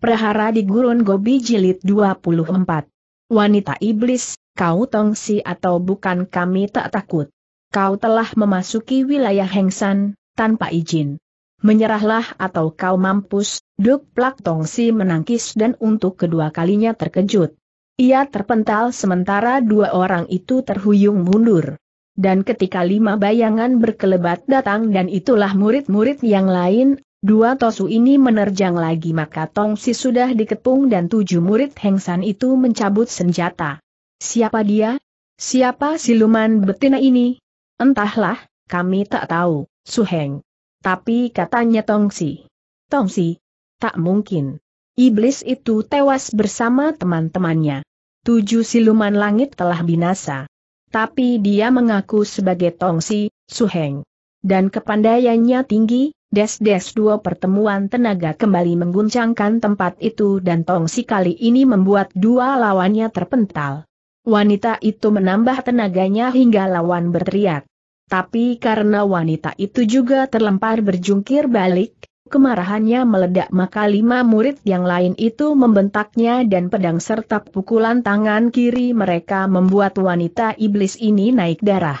Prahara di Gurun Gobi Jilid 24. Wanita Iblis, kau tongsi atau bukan kami tak takut. Kau telah memasuki wilayah Hengsan, tanpa izin. Menyerahlah atau kau mampus, Duk Plak Tongsi menangkis dan untuk kedua kalinya terkejut. Ia terpental sementara dua orang itu terhuyung mundur. Dan ketika lima bayangan berkelebat datang dan itulah murid-murid yang lain, Dua tosu ini menerjang lagi maka Tongsi sudah dikepung dan tujuh murid Hengsan itu mencabut senjata. Siapa dia? Siapa siluman betina ini? Entahlah, kami tak tahu, Su Heng. Tapi katanya Tongsi. Tongsi? Tak mungkin. Iblis itu tewas bersama teman-temannya. Tujuh siluman langit telah binasa. Tapi dia mengaku sebagai Tongsi, Heng. Dan kepandaiannya tinggi, Des-des dua pertemuan tenaga kembali mengguncangkan tempat itu dan tongsi kali ini membuat dua lawannya terpental. Wanita itu menambah tenaganya hingga lawan berteriak. Tapi karena wanita itu juga terlempar berjungkir balik, kemarahannya meledak maka lima murid yang lain itu membentaknya dan pedang serta pukulan tangan kiri mereka membuat wanita iblis ini naik darah.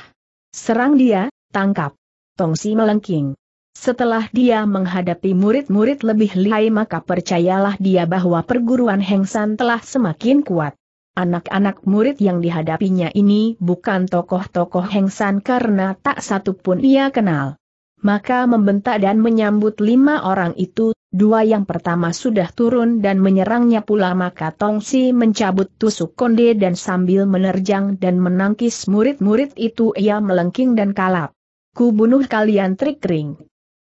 Serang dia, tangkap. Tongsi melengking. Setelah dia menghadapi murid-murid lebih lihai maka percayalah dia bahwa perguruan Hengsan telah semakin kuat. Anak-anak murid yang dihadapinya ini bukan tokoh-tokoh Hengsan karena tak satu pun ia kenal. Maka membentak dan menyambut lima orang itu, dua yang pertama sudah turun dan menyerangnya pula maka Tong Tongsi mencabut tusuk konde dan sambil menerjang dan menangkis murid-murid itu ia melengking dan kalap. Ku bunuh kalian trik ring.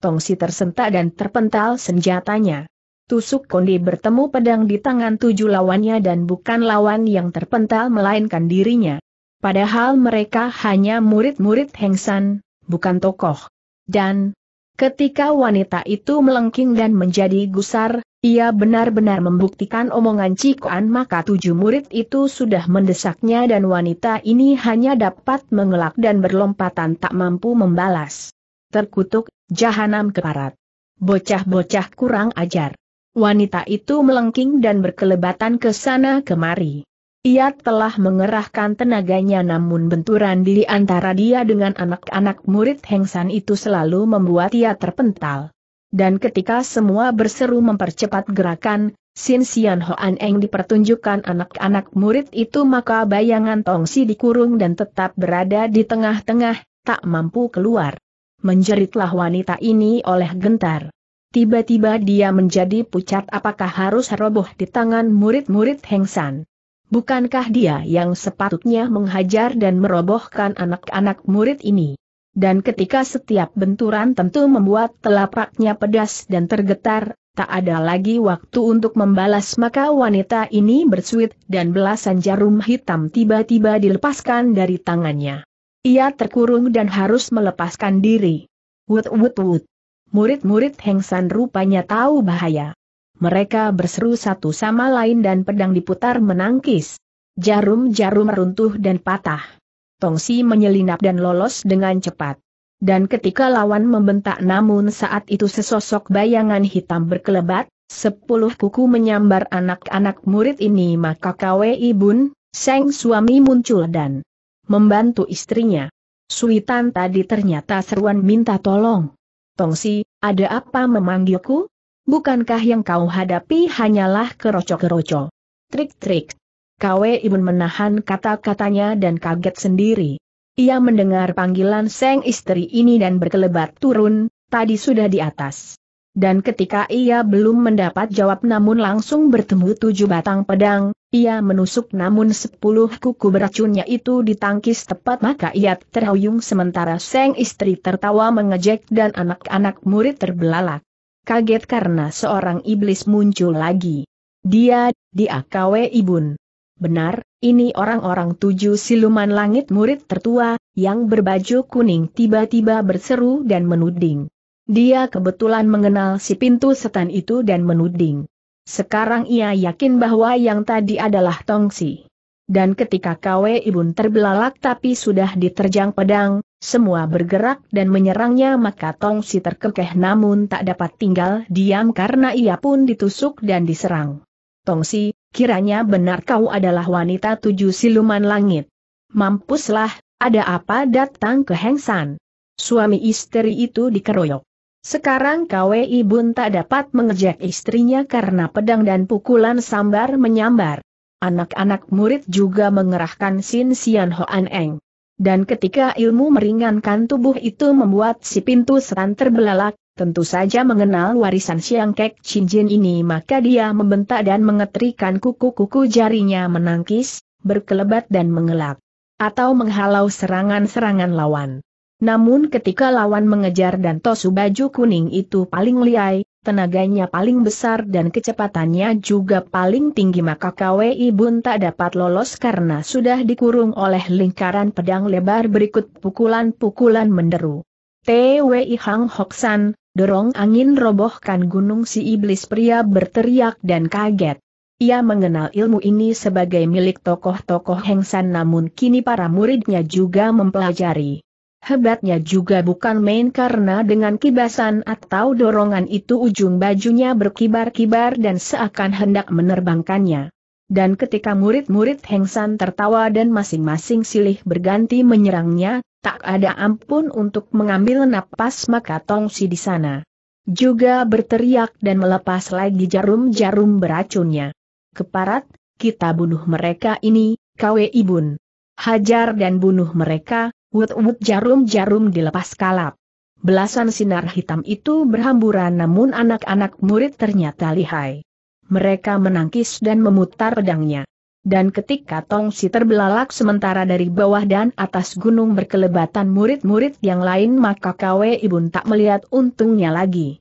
Tongsi tersentak dan terpental senjatanya. Tusuk kondi bertemu pedang di tangan tujuh lawannya dan bukan lawan yang terpental melainkan dirinya. Padahal mereka hanya murid-murid Hengsan, bukan tokoh. Dan, ketika wanita itu melengking dan menjadi gusar, ia benar-benar membuktikan omongan Cikuan maka tujuh murid itu sudah mendesaknya dan wanita ini hanya dapat mengelak dan berlompatan tak mampu membalas. Terkutuk Jahanam keparat. Bocah-bocah kurang ajar. Wanita itu melengking dan berkelebatan ke sana kemari. Ia telah mengerahkan tenaganya namun benturan di antara dia dengan anak-anak murid Hengsan itu selalu membuat ia terpental. Dan ketika semua berseru mempercepat gerakan, Sin Sian Hoan Eng dipertunjukkan anak-anak murid itu maka bayangan Tong Si dikurung dan tetap berada di tengah-tengah, tak mampu keluar menjeritlah wanita ini oleh gentar. Tiba-tiba dia menjadi pucat apakah harus roboh di tangan murid-murid Hengsan. Bukankah dia yang sepatutnya menghajar dan merobohkan anak-anak murid ini? Dan ketika setiap benturan tentu membuat telapaknya pedas dan tergetar, tak ada lagi waktu untuk membalas maka wanita ini bersuit dan belasan jarum hitam tiba-tiba dilepaskan dari tangannya. Ia terkurung dan harus melepaskan diri. Wut wut wut. Murid-murid Heng rupanya tahu bahaya. Mereka berseru satu sama lain dan pedang diputar menangkis. Jarum-jarum runtuh dan patah. Tongsi menyelinap dan lolos dengan cepat. Dan ketika lawan membentak namun saat itu sesosok bayangan hitam berkelebat, sepuluh kuku menyambar anak-anak murid ini maka kau Bun, Seng suami muncul dan membantu istrinya. Suitan tadi ternyata seruan minta tolong. Tongsi, ada apa memanggilku? Bukankah yang kau hadapi hanyalah keroco-keroco? Trik-trik. Kwe Ibun menahan kata-katanya dan kaget sendiri. Ia mendengar panggilan seng istri ini dan berkelebat turun, tadi sudah di atas. Dan ketika ia belum mendapat jawab namun langsung bertemu tujuh batang pedang, ia menusuk namun sepuluh kuku beracunnya itu ditangkis tepat maka ia terhuyung sementara sang istri tertawa mengejek dan anak-anak murid terbelalak. Kaget karena seorang iblis muncul lagi. Dia, dia kawe ibun. Benar, ini orang-orang tujuh siluman langit murid tertua, yang berbaju kuning tiba-tiba berseru dan menuding. Dia kebetulan mengenal si pintu setan itu dan menuding. Sekarang ia yakin bahwa yang tadi adalah Tongsi. Dan ketika KW Ibun terbelalak tapi sudah diterjang pedang, semua bergerak dan menyerangnya maka Tongsi terkekeh namun tak dapat tinggal diam karena ia pun ditusuk dan diserang. Tongsi, kiranya benar kau adalah wanita tujuh siluman langit. Mampuslah, ada apa datang ke Hengsan? Suami istri itu dikeroyok. Sekarang kwi Ibun tak dapat mengejek istrinya karena pedang dan pukulan sambar menyambar. Anak-anak murid juga mengerahkan Sin Sian Hoan Eng. Dan ketika ilmu meringankan tubuh itu membuat si pintu setan terbelalak, tentu saja mengenal warisan Siang Kek chin jin ini maka dia membentak dan mengetrikan kuku-kuku jarinya menangkis, berkelebat dan mengelak. Atau menghalau serangan-serangan lawan. Namun ketika lawan mengejar dan tosu baju kuning itu paling liai, tenaganya paling besar dan kecepatannya juga paling tinggi maka KWI Bun tak dapat lolos karena sudah dikurung oleh lingkaran pedang lebar berikut pukulan-pukulan menderu. TWI Hang Hoksan, dorong angin robohkan gunung si iblis pria berteriak dan kaget. Ia mengenal ilmu ini sebagai milik tokoh-tokoh Hengsan namun kini para muridnya juga mempelajari. Hebatnya juga bukan main karena dengan kibasan atau dorongan itu ujung bajunya berkibar-kibar dan seakan hendak menerbangkannya. Dan ketika murid-murid Hengsan tertawa dan masing-masing silih berganti menyerangnya, tak ada ampun untuk mengambil napas maka Tongsi di sana. Juga berteriak dan melepas lagi jarum-jarum beracunnya. Keparat, kita bunuh mereka ini, kawe Ibun. Hajar dan bunuh mereka, Wut-wut jarum-jarum dilepas kalap. Belasan sinar hitam itu berhamburan namun anak-anak murid ternyata lihai. Mereka menangkis dan memutar pedangnya. Dan ketika Tong tongsi terbelalak sementara dari bawah dan atas gunung berkelebatan murid-murid yang lain maka Kwe Ibun tak melihat untungnya lagi.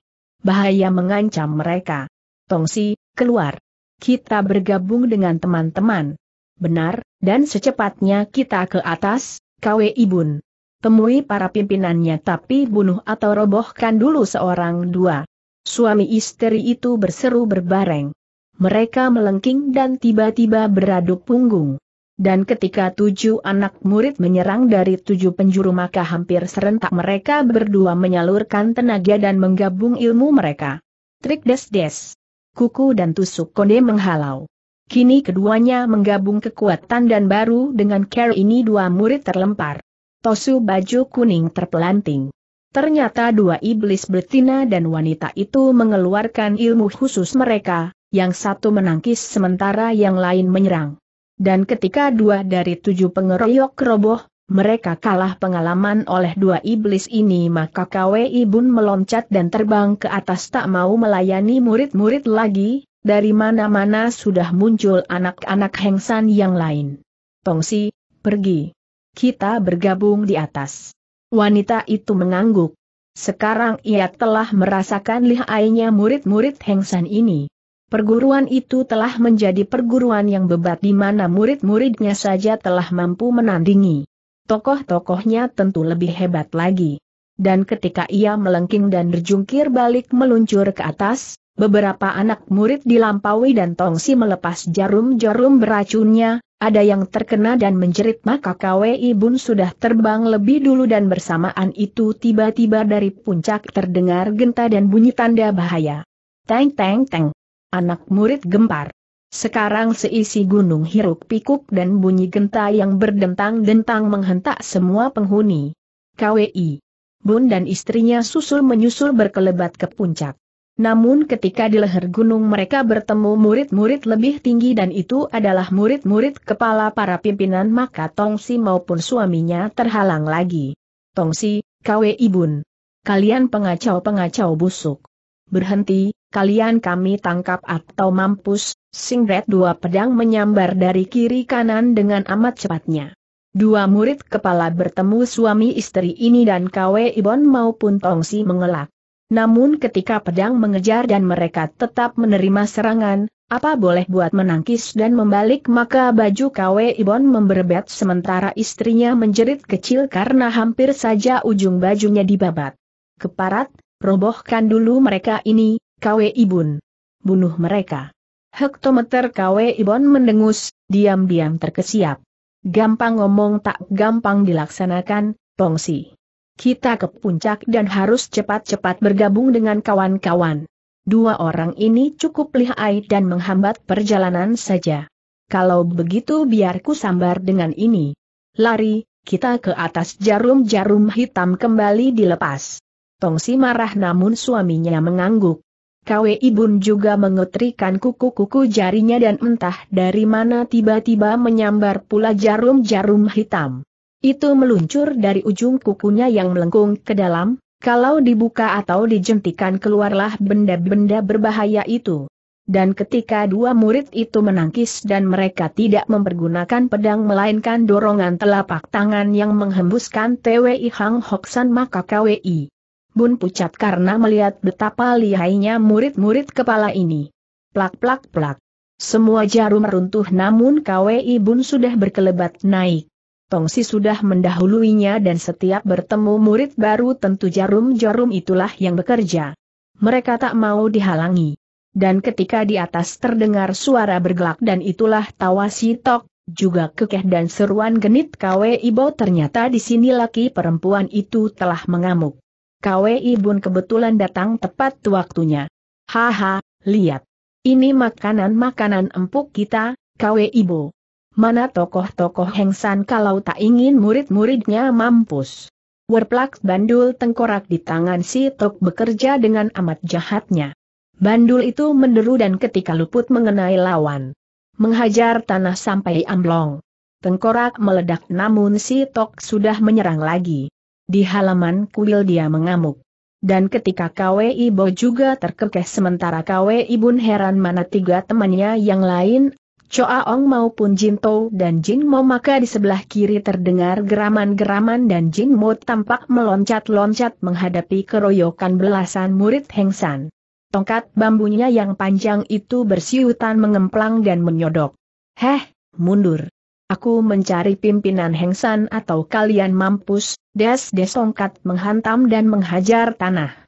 Bahaya mengancam mereka. Tong Tongsi, keluar. Kita bergabung dengan teman-teman. Benar, dan secepatnya kita ke atas, KW Bun. Temui para pimpinannya tapi bunuh atau robohkan dulu seorang dua. Suami istri itu berseru berbareng. Mereka melengking dan tiba-tiba beradu punggung. Dan ketika tujuh anak murid menyerang dari tujuh penjuru maka hampir serentak mereka berdua menyalurkan tenaga dan menggabung ilmu mereka. Trik des-des. Kuku dan tusuk konde menghalau. Kini keduanya menggabung kekuatan dan baru dengan care ini dua murid terlempar. Tosu baju kuning terpelanting. Ternyata dua iblis betina dan wanita itu mengeluarkan ilmu khusus mereka, yang satu menangkis sementara yang lain menyerang. Dan ketika dua dari tujuh pengeroyok roboh, mereka kalah pengalaman oleh dua iblis ini maka KWI Ibun meloncat dan terbang ke atas tak mau melayani murid-murid lagi, dari mana-mana sudah muncul anak-anak Hengsan yang lain. Tongsi, pergi. Kita bergabung di atas. Wanita itu mengangguk. Sekarang ia telah merasakan lihainya murid-murid Hengsan ini. Perguruan itu telah menjadi perguruan yang bebat di mana murid-muridnya saja telah mampu menandingi. Tokoh-tokohnya tentu lebih hebat lagi. Dan ketika ia melengking dan berjungkir balik meluncur ke atas, Beberapa anak murid dilampaui dan Tongsi melepas jarum-jarum beracunnya, ada yang terkena dan menjerit maka KWI Bun sudah terbang lebih dulu dan bersamaan itu tiba-tiba dari puncak terdengar genta dan bunyi tanda bahaya. Teng teng teng. Anak murid gempar. Sekarang seisi gunung hiruk pikuk dan bunyi genta yang berdentang-dentang menghentak semua penghuni. KWI. Bun dan istrinya susul menyusul berkelebat ke puncak. Namun ketika di leher gunung mereka bertemu murid-murid lebih tinggi dan itu adalah murid-murid kepala para pimpinan maka Tongsi maupun suaminya terhalang lagi. Tongsi, Kwe Ibun. Kalian pengacau-pengacau busuk. Berhenti, kalian kami tangkap atau mampus, singret dua pedang menyambar dari kiri kanan dengan amat cepatnya. Dua murid kepala bertemu suami istri ini dan Kwe Ibon maupun Tongsi mengelak. Namun ketika pedang mengejar dan mereka tetap menerima serangan, apa boleh buat menangkis dan membalik maka baju KW Ibon memberbet sementara istrinya menjerit kecil karena hampir saja ujung bajunya dibabat. Keparat, robohkan dulu mereka ini, KW Ibon. Bunuh mereka. Hektometer KW Ibon mendengus, diam-diam terkesiap. Gampang ngomong tak gampang dilaksanakan, Pongsi. Kita ke puncak dan harus cepat-cepat bergabung dengan kawan-kawan. Dua orang ini cukup lihai dan menghambat perjalanan saja. Kalau begitu biarku sambar dengan ini. Lari, kita ke atas jarum-jarum hitam kembali dilepas. Tongsi marah namun suaminya mengangguk. Kwe Ibun juga mengetrikan kuku-kuku jarinya dan entah dari mana tiba-tiba menyambar pula jarum-jarum hitam. Itu meluncur dari ujung kukunya yang melengkung ke dalam, kalau dibuka atau dijentikan keluarlah benda-benda berbahaya itu. Dan ketika dua murid itu menangkis dan mereka tidak mempergunakan pedang melainkan dorongan telapak tangan yang menghembuskan TWI Hang Hoksan maka KWI. Bun pucat karena melihat betapa lihainya murid-murid kepala ini. Plak plak plak. Semua jarum runtuh namun KWI Bun sudah berkelebat naik. Tongsi sudah mendahuluinya dan setiap bertemu murid baru tentu jarum-jarum itulah yang bekerja. Mereka tak mau dihalangi. Dan ketika di atas terdengar suara bergelak dan itulah tawa si Tok, juga kekeh dan seruan genit Kwe Ibo ternyata di sini laki perempuan itu telah mengamuk. Kwe Ibun kebetulan datang tepat waktunya. Haha, lihat. Ini makanan-makanan empuk kita, Kwe Ibo. Mana tokoh-tokoh hengsan kalau tak ingin murid-muridnya mampus. Werplak bandul tengkorak di tangan si Tok bekerja dengan amat jahatnya. Bandul itu menderu dan ketika luput mengenai lawan. Menghajar tanah sampai amblong. Tengkorak meledak namun si Tok sudah menyerang lagi. Di halaman kuil dia mengamuk. Dan ketika Kwe Ibo juga terkekeh sementara Kwe ibun heran mana tiga temannya yang lain Choa Ong maupun Jin Tou dan Jin Mo maka di sebelah kiri terdengar geraman-geraman dan Jin Mo tampak meloncat-loncat menghadapi keroyokan belasan murid Heng San. Tongkat bambunya yang panjang itu bersiutan mengemplang dan menyodok. Heh, mundur. Aku mencari pimpinan Heng San atau kalian mampus, des-des tongkat menghantam dan menghajar tanah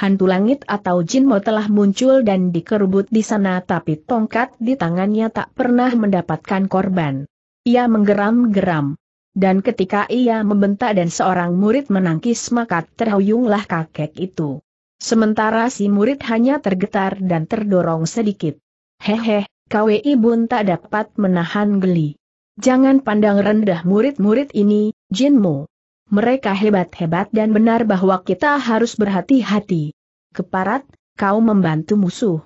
hantu langit atau Jin jinmo telah muncul dan dikerubut di sana tapi tongkat di tangannya tak pernah mendapatkan korban. Ia menggeram-geram. Dan ketika ia membentak dan seorang murid menangkis maka terhuyunglah kakek itu. Sementara si murid hanya tergetar dan terdorong sedikit. Hehe, KWI bun tak dapat menahan geli. Jangan pandang rendah murid-murid ini, Jinmu. Mereka hebat-hebat dan benar bahwa kita harus berhati-hati. Keparat, kau membantu musuh.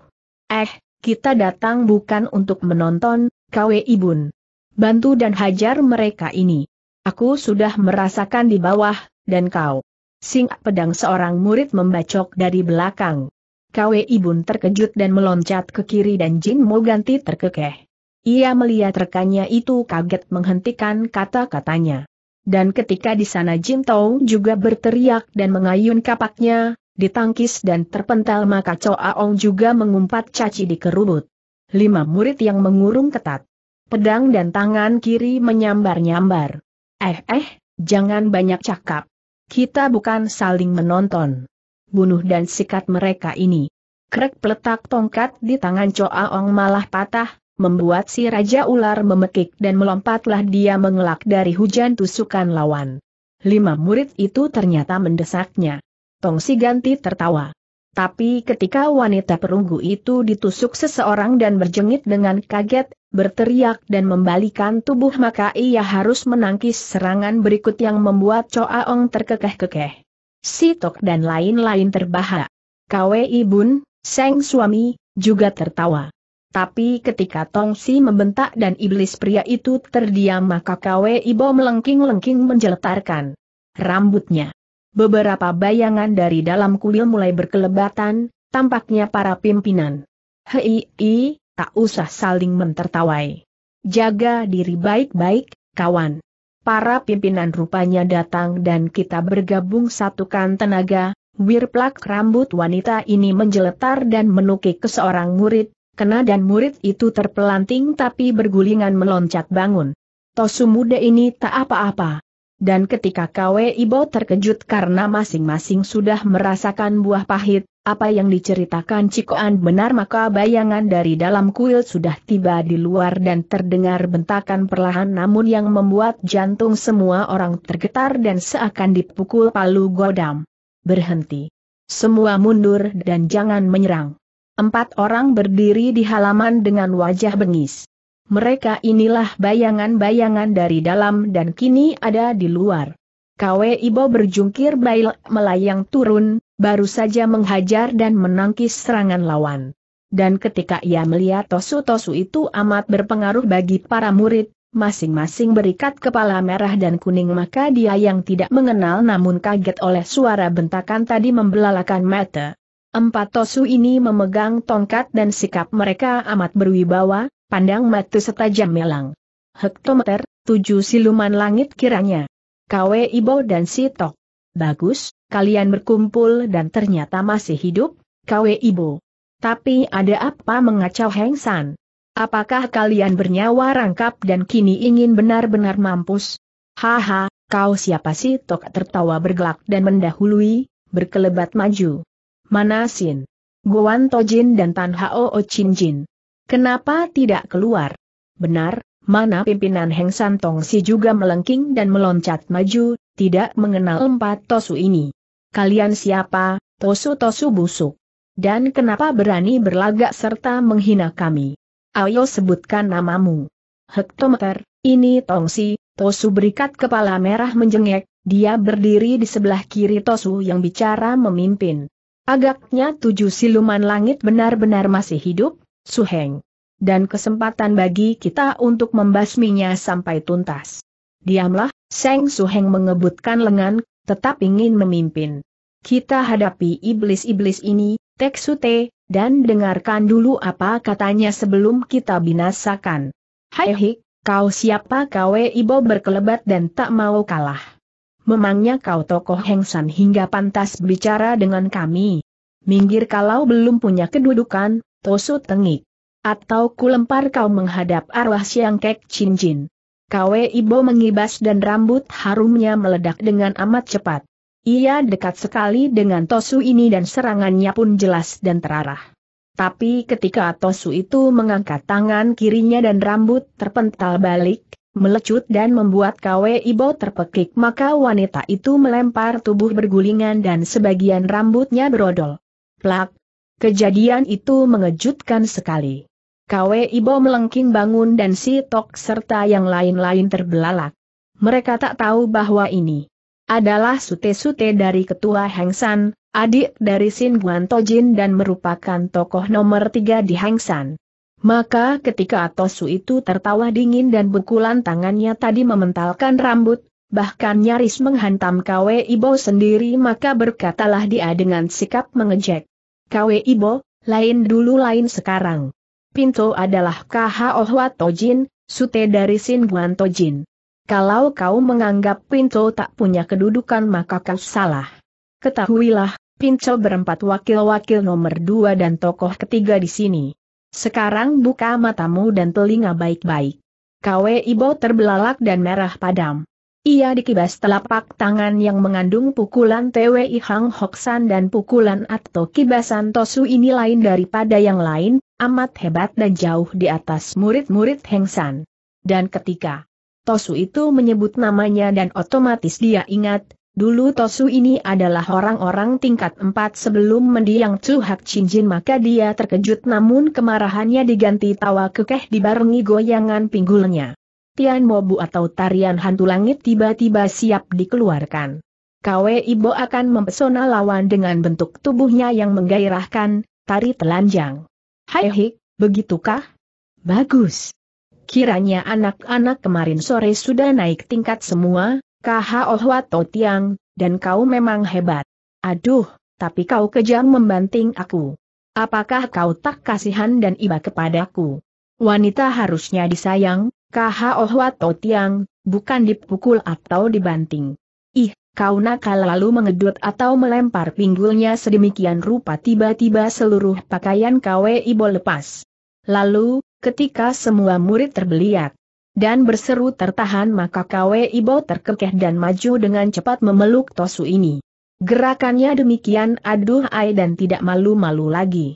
Eh, kita datang bukan untuk menonton, kau eh, Ibun. Bantu dan hajar mereka ini. Aku sudah merasakan di bawah, dan kau. Sing pedang seorang murid membacok dari belakang. Kau eh, Ibun terkejut dan meloncat ke kiri dan Jin mau ganti terkekeh. Ia melihat rekannya itu kaget menghentikan kata-katanya. Dan ketika di sana Jin Tong juga berteriak dan mengayun kapaknya, ditangkis dan terpental maka Choa Ong juga mengumpat caci di kerubut. Lima murid yang mengurung ketat. Pedang dan tangan kiri menyambar-nyambar. Eh eh, jangan banyak cakap. Kita bukan saling menonton. Bunuh dan sikat mereka ini. Krek peletak tongkat di tangan Choa Ong malah patah, membuat si Raja Ular memekik dan melompatlah dia mengelak dari hujan tusukan lawan. Lima murid itu ternyata mendesaknya. Tong Si ganti tertawa. Tapi ketika wanita perunggu itu ditusuk seseorang dan berjengit dengan kaget, berteriak dan membalikan tubuh maka ia harus menangkis serangan berikut yang membuat Ong terkekeh-kekeh. Sitok dan lain-lain terbahak. Kwe Ibun, Seng suami, juga tertawa. Tapi ketika Tongsi membentak dan iblis pria itu terdiam maka Kwe Ibo melengking-lengking menjeletarkan rambutnya. Beberapa bayangan dari dalam kuil mulai berkelebatan, tampaknya para pimpinan. Hei, hei, tak usah saling mentertawai. Jaga diri baik-baik, kawan. Para pimpinan rupanya datang dan kita bergabung satukan tenaga, wirplak rambut wanita ini menjeletar dan menukik ke seorang murid, Kena dan murid itu terpelanting tapi bergulingan meloncat bangun. Tosu muda ini tak apa-apa. Dan ketika Kwe Ibo terkejut karena masing-masing sudah merasakan buah pahit, apa yang diceritakan Cikoan benar maka bayangan dari dalam kuil sudah tiba di luar dan terdengar bentakan perlahan namun yang membuat jantung semua orang tergetar dan seakan dipukul palu godam. Berhenti. Semua mundur dan jangan menyerang. Empat orang berdiri di halaman dengan wajah bengis. Mereka inilah bayangan-bayangan dari dalam dan kini ada di luar. Kwe Ibo berjungkir bail melayang turun, baru saja menghajar dan menangkis serangan lawan. Dan ketika ia melihat tosu-tosu itu amat berpengaruh bagi para murid, masing-masing berikat kepala merah dan kuning maka dia yang tidak mengenal namun kaget oleh suara bentakan tadi membelalakan mata. Empat tosu ini memegang tongkat dan sikap mereka amat berwibawa, pandang mata setajam melang. Hektometer, tujuh siluman langit kiranya. Kwe Ibo dan Sitok. Bagus, kalian berkumpul dan ternyata masih hidup, Kwe Ibo. Tapi ada apa mengacau Heng San? Apakah kalian bernyawa rangkap dan kini ingin benar-benar mampus? Haha, kau siapa sih Tok tertawa bergelak dan mendahului, berkelebat maju. Manasin, Sin? Tojin dan Tan Hao Chin Kenapa tidak keluar? Benar, mana pimpinan Heng San Tong Si juga melengking dan meloncat maju, tidak mengenal empat Tosu ini. Kalian siapa, Tosu-Tosu busuk? Dan kenapa berani berlagak serta menghina kami? Ayo sebutkan namamu. Hektometer, ini Tong Si, Tosu berikat kepala merah menjengek, dia berdiri di sebelah kiri Tosu yang bicara memimpin. Agaknya tujuh siluman langit benar-benar masih hidup, Su Heng. Dan kesempatan bagi kita untuk membasminya sampai tuntas. Diamlah, Seng Heng mengebutkan lengan, tetap ingin memimpin. Kita hadapi iblis-iblis ini, Teksute, dan dengarkan dulu apa katanya sebelum kita binasakan. Hai hik, kau siapa Kau ibo berkelebat dan tak mau kalah memangnya kau tokoh hengsan hingga pantas bicara dengan kami. Minggir kalau belum punya kedudukan, Tosu tengik. Atau kulempar kau menghadap arwah siang kek cincin. Kwe Ibo mengibas dan rambut harumnya meledak dengan amat cepat. Ia dekat sekali dengan Tosu ini dan serangannya pun jelas dan terarah. Tapi ketika Tosu itu mengangkat tangan kirinya dan rambut terpental balik, melecut dan membuat Kwe Ibo terpekik maka wanita itu melempar tubuh bergulingan dan sebagian rambutnya berodol. Plak! Kejadian itu mengejutkan sekali. Kwe Ibo melengking bangun dan si Tok serta yang lain-lain terbelalak. Mereka tak tahu bahwa ini adalah sute-sute dari ketua Hengsan, adik dari Sin Guan Tojin dan merupakan tokoh nomor tiga di Hengsan. Maka ketika Atosu itu tertawa dingin dan bekulan tangannya tadi mementalkan rambut, bahkan nyaris menghantam Kwe Ibo sendiri maka berkatalah dia dengan sikap mengejek. Kwe Ibo, lain dulu lain sekarang. Pinto adalah KH Ohwa Tojin, sute dari Sin Guan Tojin. Kalau kau menganggap Pinto tak punya kedudukan maka kau salah. Ketahuilah, Pinto berempat wakil-wakil nomor dua dan tokoh ketiga di sini. Sekarang buka matamu dan telinga baik-baik. Kwe Ibo terbelalak dan merah padam. Ia dikibas telapak tangan yang mengandung pukulan TWI Hang Hoksan dan pukulan atau kibasan Tosu ini lain daripada yang lain, amat hebat dan jauh di atas murid-murid Heng Dan ketika Tosu itu menyebut namanya dan otomatis dia ingat, Dulu Tosu ini adalah orang-orang tingkat empat sebelum mendiang Chu Hak Jin maka dia terkejut namun kemarahannya diganti tawa kekeh dibarengi goyangan pinggulnya. Tian Mo Bu atau tarian hantu langit tiba-tiba siap dikeluarkan. Kwe Ibo akan mempesona lawan dengan bentuk tubuhnya yang menggairahkan, tari telanjang. Hai hik, begitukah? Bagus. Kiranya anak-anak kemarin sore sudah naik tingkat semua, Kaha Hwato Tiang, dan kau memang hebat. Aduh, tapi kau kejam membanting aku. Apakah kau tak kasihan dan iba kepadaku? Wanita harusnya disayang, Kaha Hwato Tiang, bukan dipukul atau dibanting. Ih, kau nakal lalu mengedut atau melempar pinggulnya sedemikian rupa tiba-tiba seluruh pakaian Ibo lepas. Lalu, ketika semua murid terbeliak, dan berseru tertahan maka Kwe Ibo terkekeh dan maju dengan cepat memeluk Tosu ini. Gerakannya demikian aduh ai dan tidak malu-malu lagi.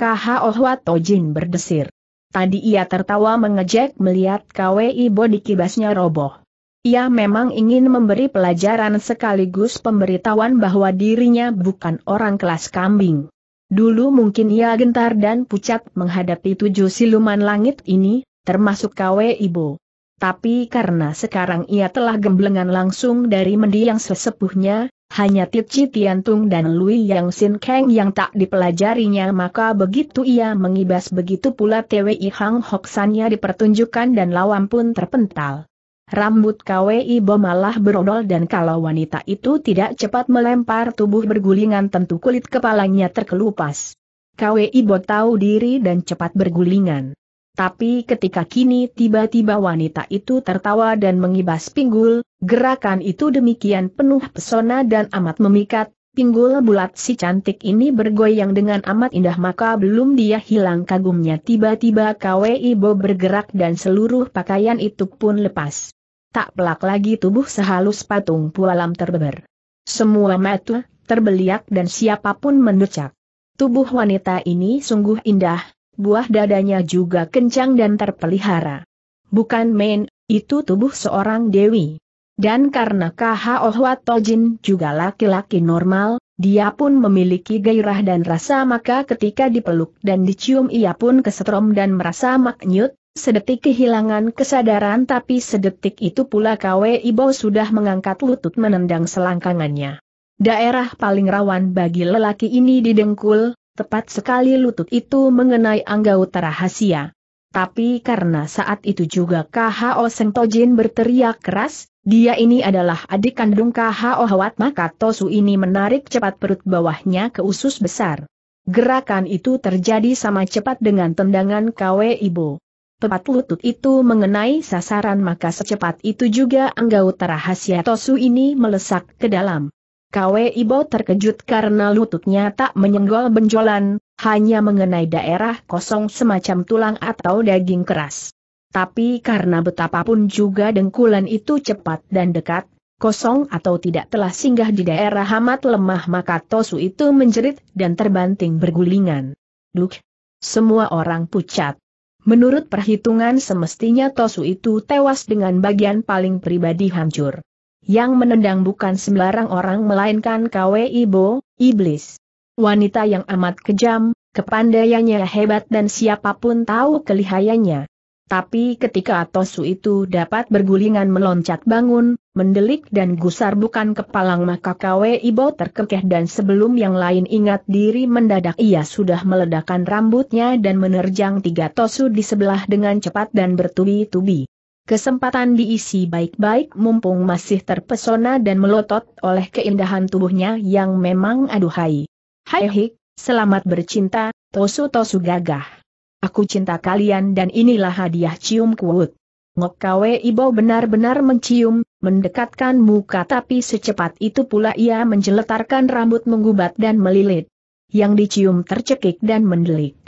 Ohwa Tojin berdesir. Tadi ia tertawa mengejek melihat Kwe Ibo di kibasnya roboh. Ia memang ingin memberi pelajaran sekaligus pemberitahuan bahwa dirinya bukan orang kelas kambing. Dulu mungkin ia gentar dan pucat menghadapi tujuh siluman langit ini, termasuk KW Ibu. Tapi karena sekarang ia telah gemblengan langsung dari mendiang sesepuhnya, hanya Tici Tiantung dan Lui Yang Sin Kang yang tak dipelajarinya maka begitu ia mengibas begitu pula TWI Hang Hoksannya dipertunjukkan dan lawan pun terpental. Rambut KWI Bo malah berodol dan kalau wanita itu tidak cepat melempar tubuh bergulingan tentu kulit kepalanya terkelupas. KWI Bo tahu diri dan cepat bergulingan. Tapi ketika kini tiba-tiba wanita itu tertawa dan mengibas pinggul, gerakan itu demikian penuh pesona dan amat memikat, pinggul bulat si cantik ini bergoyang dengan amat indah maka belum dia hilang kagumnya tiba-tiba KWI Ibo bergerak dan seluruh pakaian itu pun lepas. Tak pelak lagi tubuh sehalus patung pualam terbeber. Semua mata, terbeliak dan siapapun mendecak. Tubuh wanita ini sungguh indah, buah dadanya juga kencang dan terpelihara. Bukan main, itu tubuh seorang dewi. Dan karena K.H.O. Tojin juga laki-laki normal, dia pun memiliki gairah dan rasa maka ketika dipeluk dan dicium ia pun kesetrum dan merasa maknyut, sedetik kehilangan kesadaran tapi sedetik itu pula Kwe Ibo sudah mengangkat lutut menendang selangkangannya. Daerah paling rawan bagi lelaki ini didengkul tepat sekali lutut itu mengenai angga utara rahasia. Tapi karena saat itu juga KHO Seng Tojin berteriak keras, dia ini adalah adik kandung KHO Hawat maka Tosu ini menarik cepat perut bawahnya ke usus besar. Gerakan itu terjadi sama cepat dengan tendangan KW Ibo. Tepat lutut itu mengenai sasaran maka secepat itu juga angga utara rahasia Tosu ini melesak ke dalam. Kwe Ibo terkejut karena lututnya tak menyenggol benjolan, hanya mengenai daerah kosong semacam tulang atau daging keras. Tapi karena betapapun juga dengkulan itu cepat dan dekat, kosong atau tidak telah singgah di daerah hamat lemah maka Tosu itu menjerit dan terbanting bergulingan. Duk! Semua orang pucat. Menurut perhitungan semestinya Tosu itu tewas dengan bagian paling pribadi hancur yang menendang bukan sembarang orang melainkan Kwe Ibo, iblis. Wanita yang amat kejam, kepandaiannya hebat dan siapapun tahu kelihayannya. Tapi ketika Tosu itu dapat bergulingan meloncat bangun, mendelik dan gusar bukan kepalang maka Kwe Ibo terkekeh dan sebelum yang lain ingat diri mendadak ia sudah meledakkan rambutnya dan menerjang tiga Tosu di sebelah dengan cepat dan bertubi-tubi. Kesempatan diisi baik-baik mumpung masih terpesona dan melotot oleh keindahan tubuhnya yang memang aduhai. Hai hik, selamat bercinta, tosu-tosu gagah. Aku cinta kalian dan inilah hadiah cium kuut. Ngokkawe Ibo benar-benar mencium, mendekatkan muka tapi secepat itu pula ia menjeletarkan rambut menggubat dan melilit. Yang dicium tercekik dan mendelik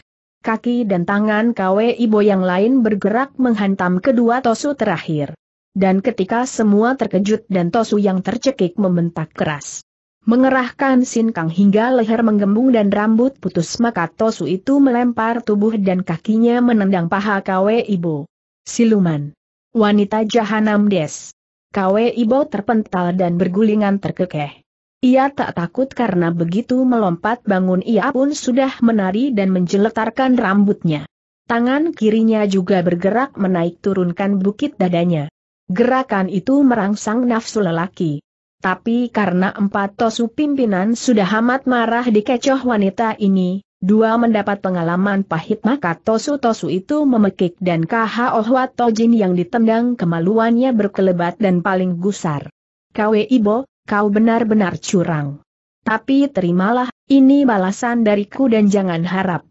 kaki dan tangan Kwe Ibo yang lain bergerak menghantam kedua Tosu terakhir. Dan ketika semua terkejut dan Tosu yang tercekik membentak keras. Mengerahkan Sin Kang hingga leher menggembung dan rambut putus maka Tosu itu melempar tubuh dan kakinya menendang paha Kwe Ibo. Siluman. Wanita Jahanam Des. Kwe Ibo terpental dan bergulingan terkekeh. Ia tak takut karena begitu melompat bangun ia pun sudah menari dan menjeletarkan rambutnya. Tangan kirinya juga bergerak menaik turunkan bukit dadanya. Gerakan itu merangsang nafsu lelaki. Tapi karena empat tosu pimpinan sudah amat marah dikecoh wanita ini, dua mendapat pengalaman pahit maka tosu-tosu itu memekik dan kaha tojin yang ditendang kemaluannya berkelebat dan paling gusar. Kwe Ibo, kau benar-benar curang. Tapi terimalah, ini balasan dariku dan jangan harap.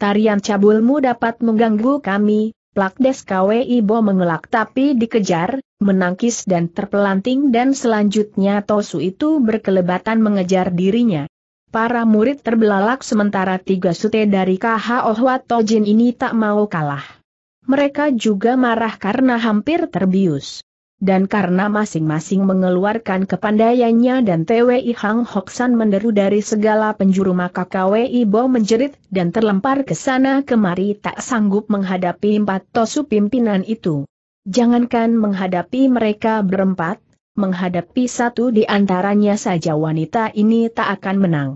Tarian cabulmu dapat mengganggu kami, Plakdes KWI Bo mengelak tapi dikejar, menangkis dan terpelanting dan selanjutnya Tosu itu berkelebatan mengejar dirinya. Para murid terbelalak sementara tiga sute dari KHO Tojin ini tak mau kalah. Mereka juga marah karena hampir terbius dan karena masing-masing mengeluarkan kepandaiannya dan TWI Hang Hoksan menderu dari segala penjuru maka KWI Bo menjerit dan terlempar ke sana kemari tak sanggup menghadapi empat tosu pimpinan itu. Jangankan menghadapi mereka berempat, menghadapi satu di antaranya saja wanita ini tak akan menang.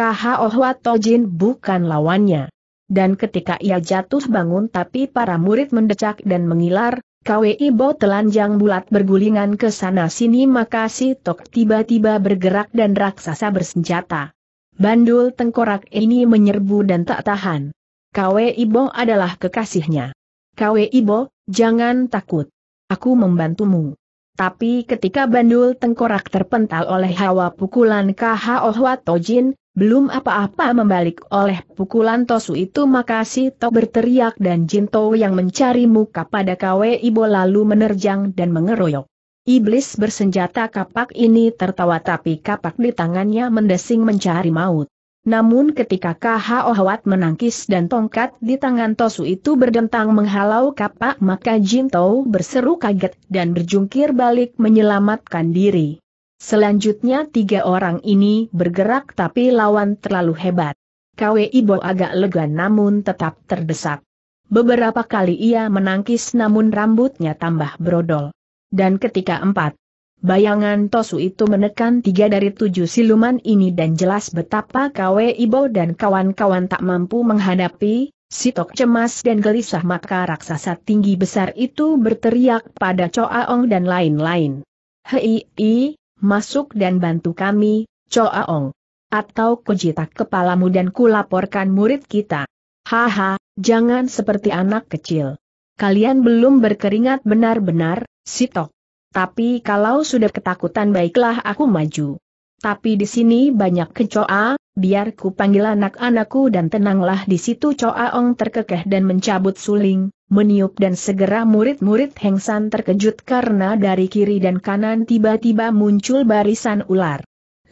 Ohwa oh Tojin bukan lawannya. Dan ketika ia jatuh bangun tapi para murid mendecak dan mengilar, KWI Bo telanjang bulat bergulingan ke sana-sini maka si Tok tiba-tiba bergerak dan raksasa bersenjata. Bandul tengkorak ini menyerbu dan tak tahan. KWI Bo adalah kekasihnya. KWI Bo, jangan takut. Aku membantumu. Tapi ketika bandul tengkorak terpental oleh hawa pukulan KH Ohwa Tojin, belum apa-apa membalik oleh pukulan Tosu itu maka si To berteriak dan Jinto yang mencari muka pada KW Ibo lalu menerjang dan mengeroyok. Iblis bersenjata kapak ini tertawa tapi kapak di tangannya mendesing mencari maut. Namun ketika KHO Hawat menangkis dan tongkat di tangan Tosu itu berdentang menghalau kapak maka Jin Tou berseru kaget dan berjungkir balik menyelamatkan diri. Selanjutnya tiga orang ini bergerak tapi lawan terlalu hebat. KW Ibo agak lega namun tetap terdesak. Beberapa kali ia menangkis namun rambutnya tambah brodol. Dan ketika empat, Bayangan Tosu itu menekan tiga dari tujuh siluman ini dan jelas betapa Kwe Ibo dan kawan-kawan tak mampu menghadapi, Sitok cemas dan gelisah maka raksasa tinggi besar itu berteriak pada Coaong dan lain-lain. Hei, i, masuk dan bantu kami, Coaong. Atau kujitak kepalamu dan kulaporkan murid kita. Haha, jangan seperti anak kecil. Kalian belum berkeringat benar-benar, Sitok. Tapi kalau sudah ketakutan baiklah aku maju. Tapi di sini banyak kecoa, biar ku panggil anak-anakku dan tenanglah di situ Coa ong terkekeh dan mencabut suling, meniup dan segera murid-murid hengsan terkejut karena dari kiri dan kanan tiba-tiba muncul barisan ular.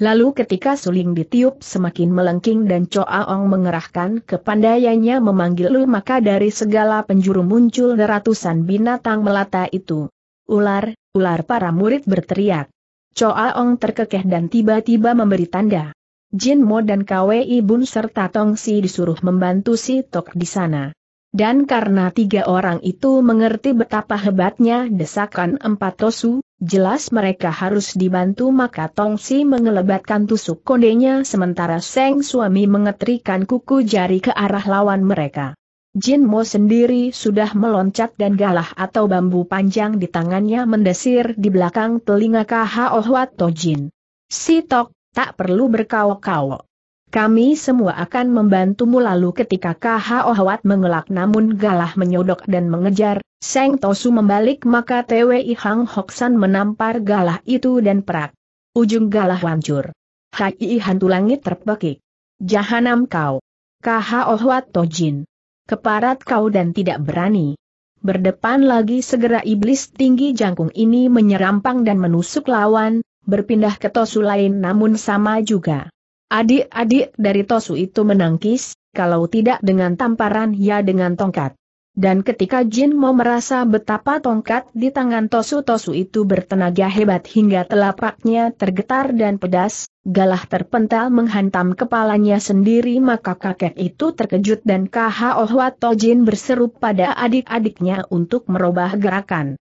Lalu ketika suling ditiup semakin melengking dan Coa ong mengerahkan kepandaiannya memanggil lu maka dari segala penjuru muncul ratusan binatang melata itu ular, ular para murid berteriak. Choa Ong terkekeh dan tiba-tiba memberi tanda. Jin Mo dan Kwei Bun serta Tong Si disuruh membantu si Tok di sana. Dan karena tiga orang itu mengerti betapa hebatnya desakan empat tosu, jelas mereka harus dibantu maka Tong Si mengelebatkan tusuk kondenya sementara Seng suami mengetrikan kuku jari ke arah lawan mereka. Jin Mo sendiri sudah meloncat dan galah atau bambu panjang di tangannya mendesir di belakang telinga K.H.O. Hwato Jin. Si Tok, tak perlu berkawok-kawok. Kami semua akan membantumu lalu ketika K.H.O. Hwat mengelak namun galah menyodok dan mengejar, Seng Tosu membalik maka T.W.I. Hang Hoksan menampar galah itu dan perak. Ujung galah hancur. Hai hantu langit terpekik. Jahanam kau. K.H.O. Hwat Tojin. Keparat kau dan tidak berani. Berdepan lagi segera iblis tinggi jangkung ini menyerampang dan menusuk lawan, berpindah ke Tosu lain namun sama juga. Adik-adik dari Tosu itu menangkis, kalau tidak dengan tamparan ya dengan tongkat. Dan ketika Jin Mo merasa betapa tongkat di tangan Tosu-Tosu itu bertenaga hebat hingga telapaknya tergetar dan pedas, galah terpental menghantam kepalanya sendiri maka kakek itu terkejut dan K.H.O. Oh Jin berseru pada adik-adiknya untuk merubah gerakan.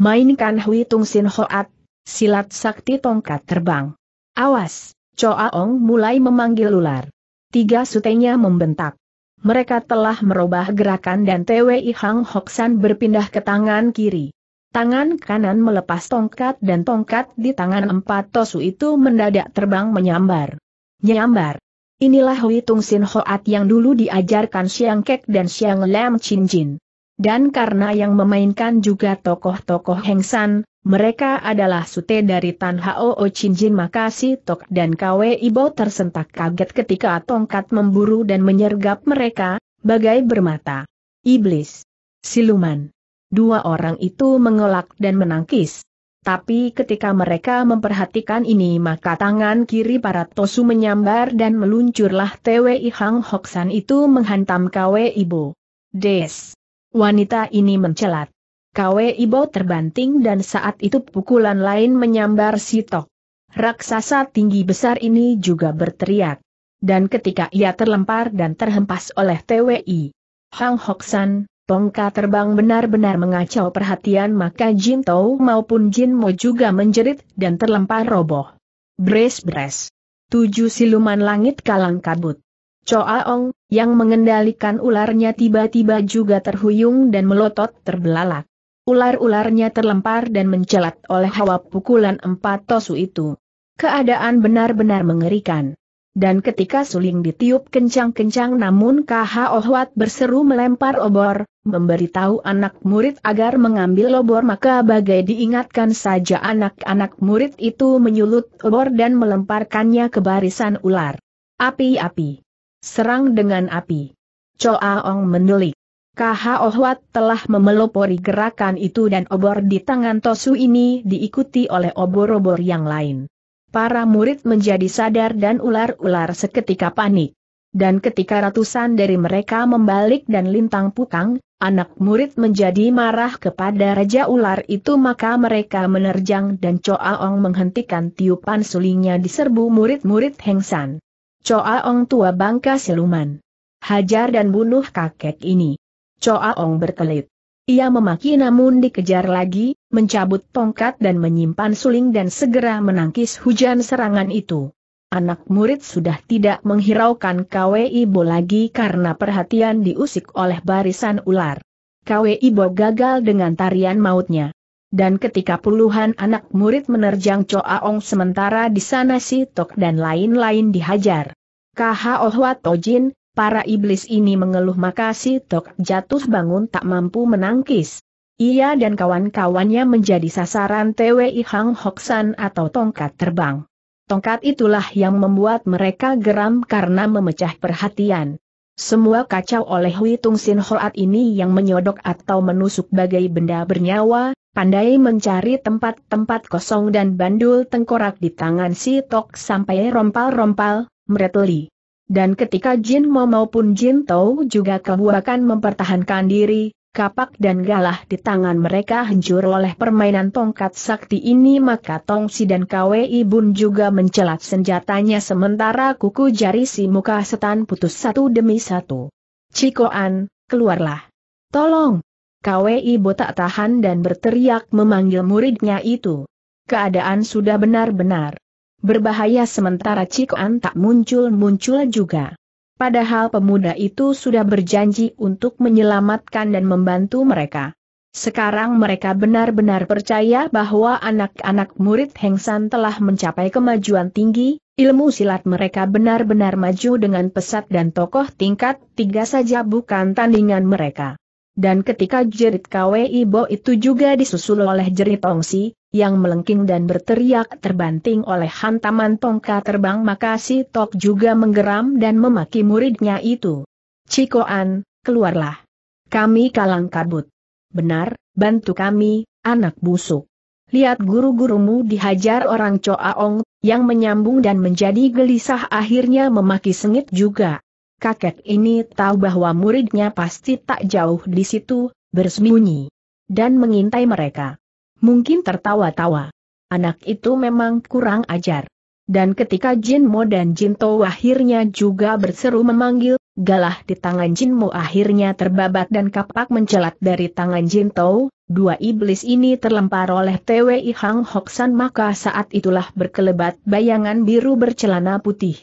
Mainkan Hui Tung Sin Hoat, silat sakti tongkat terbang. Awas, Choa Ong mulai memanggil ular. Tiga sutenya membentak mereka telah merubah gerakan dan TWI Hang Hoksan berpindah ke tangan kiri. Tangan kanan melepas tongkat dan tongkat di tangan empat tosu itu mendadak terbang menyambar. Nyambar. Inilah Hui Tung Sin Hoat yang dulu diajarkan Siang Kek dan Siang Lam Chin Jin. Dan karena yang memainkan juga tokoh-tokoh Heng San, mereka adalah sute dari Tan Hao O Chin Jin maka si Tok dan Kwe Ibo tersentak kaget ketika tongkat memburu dan menyergap mereka, bagai bermata. Iblis. Siluman. Dua orang itu mengelak dan menangkis. Tapi ketika mereka memperhatikan ini maka tangan kiri para Tosu menyambar dan meluncurlah TWI Hang Hoksan itu menghantam Kwe Ibo. Des. Wanita ini mencelat. Kwe Ibo terbanting dan saat itu pukulan lain menyambar Sitok. Raksasa tinggi besar ini juga berteriak. Dan ketika ia terlempar dan terhempas oleh TWI, Hang Hoksan, tongka terbang benar-benar mengacau perhatian maka Jin Tau maupun Jin Mo juga menjerit dan terlempar roboh. Bres-bres. Tujuh siluman langit kalang kabut. Choa Ong, yang mengendalikan ularnya tiba-tiba juga terhuyung dan melotot terbelalak. Ular-ularnya terlempar dan mencelat oleh hawa pukulan empat tosu itu. Keadaan benar-benar mengerikan. Dan ketika suling ditiup kencang-kencang namun KH Ohwat berseru melempar obor, memberitahu anak murid agar mengambil obor maka bagai diingatkan saja anak-anak murid itu menyulut obor dan melemparkannya ke barisan ular. Api-api. Serang dengan api. Choa Ong menelik. Kaha Ohwat telah memelopori gerakan itu dan obor di tangan Tosu ini diikuti oleh obor-obor yang lain. Para murid menjadi sadar dan ular-ular seketika panik. Dan ketika ratusan dari mereka membalik dan lintang pukang, anak murid menjadi marah kepada Raja Ular itu maka mereka menerjang dan Choa Ong menghentikan tiupan sulingnya di serbu murid-murid Hengsan. Coa ong tua bangka siluman. Hajar dan bunuh kakek ini. Coa ong berkelit. Ia memaki namun dikejar lagi, mencabut tongkat dan menyimpan suling dan segera menangkis hujan serangan itu. Anak murid sudah tidak menghiraukan KWI Ibo lagi karena perhatian diusik oleh barisan ular. KWI Ibo gagal dengan tarian mautnya dan ketika puluhan anak murid menerjang Aong sementara di sana si Tok dan lain-lain dihajar. Kho Hwa Tojin, para iblis ini mengeluh maka si Tok jatuh bangun tak mampu menangkis. Ia dan kawan-kawannya menjadi sasaran TWI Hang Hoksan atau tongkat terbang. Tongkat itulah yang membuat mereka geram karena memecah perhatian. Semua kacau oleh Huitung Sin Hoat ini yang menyodok atau menusuk bagai benda bernyawa, pandai mencari tempat-tempat kosong dan bandul tengkorak di tangan si Tok sampai rompal-rompal, meretli. Dan ketika Jin Mo maupun Jin Tau juga kebuakan mempertahankan diri, kapak dan galah di tangan mereka hancur oleh permainan tongkat sakti ini maka Tong Si dan KWI Bun juga mencelat senjatanya sementara kuku jari si muka setan putus satu demi satu. Cikoan, keluarlah. Tolong, KWI botak tahan dan berteriak memanggil muridnya itu. Keadaan sudah benar-benar berbahaya sementara Cikoan tak muncul-muncul juga. Padahal pemuda itu sudah berjanji untuk menyelamatkan dan membantu mereka. Sekarang mereka benar-benar percaya bahwa anak-anak murid Heng San telah mencapai kemajuan tinggi, ilmu silat mereka benar-benar maju dengan pesat dan tokoh tingkat tiga saja bukan tandingan mereka. Dan ketika jerit Kwei Bo itu juga disusul oleh jerit Tongsi, yang melengking dan berteriak terbanting oleh hantaman tongka terbang maka si Tok juga menggeram dan memaki muridnya itu. Cikoan, keluarlah. Kami kalang kabut. Benar, bantu kami, anak busuk. Lihat guru-gurumu dihajar orang Choaong, yang menyambung dan menjadi gelisah akhirnya memaki sengit juga kakek ini tahu bahwa muridnya pasti tak jauh di situ, bersembunyi. Dan mengintai mereka. Mungkin tertawa-tawa. Anak itu memang kurang ajar. Dan ketika Jin Mo dan Jin To akhirnya juga berseru memanggil, galah di tangan Jin Mo akhirnya terbabat dan kapak mencelat dari tangan Jin To, dua iblis ini terlempar oleh TWI Hang Hoksan maka saat itulah berkelebat bayangan biru bercelana putih.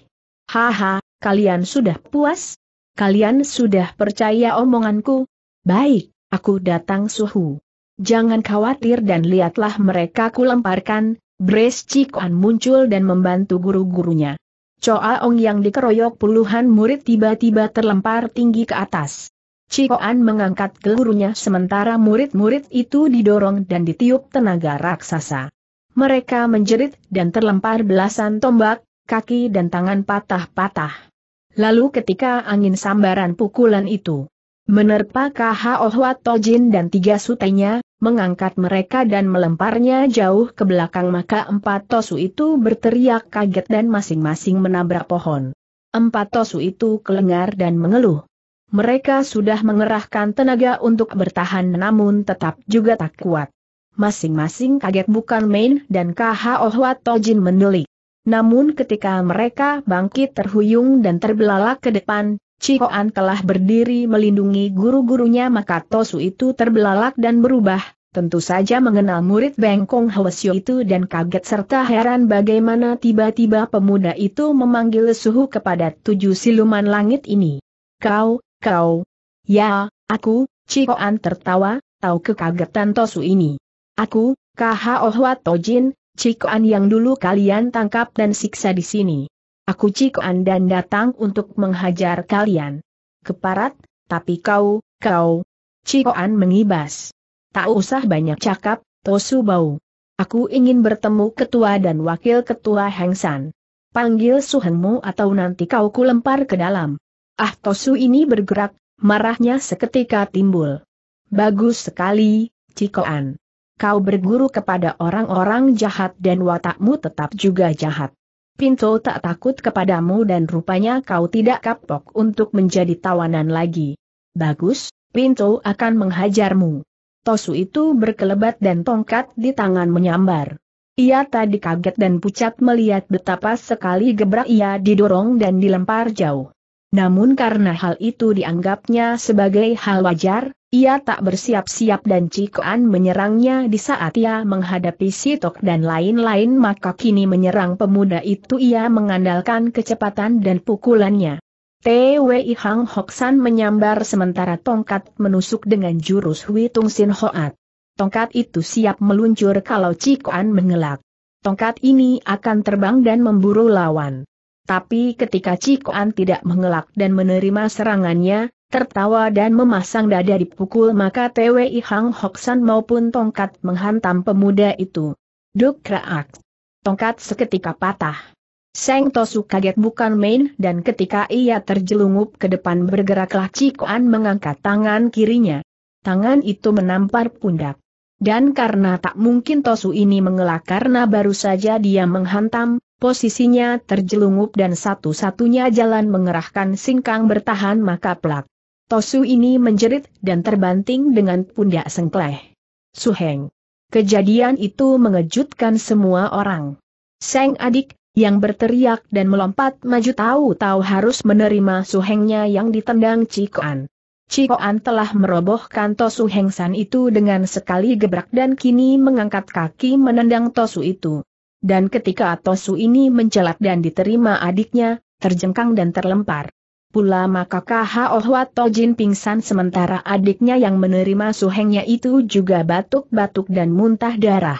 Haha, Kalian sudah puas? Kalian sudah percaya omonganku? Baik, aku datang suhu. Jangan khawatir dan lihatlah mereka kulemparkan, Bres Cikuan muncul dan membantu guru-gurunya. Coa Ong yang dikeroyok puluhan murid tiba-tiba terlempar tinggi ke atas. Cikoan mengangkat gurunya sementara murid-murid itu didorong dan ditiup tenaga raksasa. Mereka menjerit dan terlempar belasan tombak, kaki dan tangan patah-patah. Lalu ketika angin sambaran pukulan itu menerpa KHO Tojin dan tiga sutenya, mengangkat mereka dan melemparnya jauh ke belakang maka empat tosu itu berteriak kaget dan masing-masing menabrak pohon. Empat tosu itu kelengar dan mengeluh. Mereka sudah mengerahkan tenaga untuk bertahan namun tetap juga tak kuat. Masing-masing kaget bukan main dan KHO Tojin menelik. Namun ketika mereka bangkit terhuyung dan terbelalak ke depan, Cikoan telah berdiri melindungi guru-gurunya maka Tosu itu terbelalak dan berubah, tentu saja mengenal murid Bengkong Hwasyo itu dan kaget serta heran bagaimana tiba-tiba pemuda itu memanggil suhu kepada tujuh siluman langit ini. Kau, kau, ya, aku, Cikoan tertawa, tahu kekagetan Tosu ini. Aku, Kaha Tojin, Cikoan yang dulu kalian tangkap dan siksa di sini. Aku Cikoan dan datang untuk menghajar kalian. Keparat, tapi kau, kau. Cikoan mengibas. Tak usah banyak cakap, Tosu Bau. Aku ingin bertemu ketua dan wakil ketua Hengsan. Panggil Suhenmu atau nanti kau lempar ke dalam. Ah Tosu ini bergerak, marahnya seketika timbul. Bagus sekali, Cikoan kau berguru kepada orang-orang jahat dan watakmu tetap juga jahat. Pinto tak takut kepadamu dan rupanya kau tidak kapok untuk menjadi tawanan lagi. Bagus, Pinto akan menghajarmu. Tosu itu berkelebat dan tongkat di tangan menyambar. Ia tadi kaget dan pucat melihat betapa sekali gebrak ia didorong dan dilempar jauh. Namun karena hal itu dianggapnya sebagai hal wajar, ia tak bersiap-siap dan Cikoan menyerangnya di saat ia menghadapi Sitok dan lain-lain maka kini menyerang pemuda itu ia mengandalkan kecepatan dan pukulannya. TWI Hang Hoksan menyambar sementara tongkat menusuk dengan jurus Huitung Sin Hoat. Tongkat itu siap meluncur kalau Cikoan mengelak. Tongkat ini akan terbang dan memburu lawan. Tapi ketika Cikoan tidak mengelak dan menerima serangannya, tertawa dan memasang dada dipukul maka TWI Hang Hoksan maupun tongkat menghantam pemuda itu. Duk kraak. Tongkat seketika patah. Seng Tosu kaget bukan main dan ketika ia terjelungup ke depan bergeraklah Cikoan mengangkat tangan kirinya. Tangan itu menampar pundak. Dan karena tak mungkin Tosu ini mengelak karena baru saja dia menghantam, posisinya terjelungup dan satu-satunya jalan mengerahkan singkang bertahan maka plak. Tosu ini menjerit dan terbanting dengan pundak sengkleh. Suheng. Kejadian itu mengejutkan semua orang. Seng adik, yang berteriak dan melompat maju tahu-tahu harus menerima Suhengnya yang ditendang Cikoan. Cikoan telah merobohkan Tosu Hengsan itu dengan sekali gebrak dan kini mengangkat kaki menendang Tosu itu. Dan ketika Tosu ini mencelat dan diterima adiknya, terjengkang dan terlempar. Pula maka KHO ohwat tojin pingsan sementara adiknya yang menerima suhengnya itu juga batuk-batuk dan muntah darah.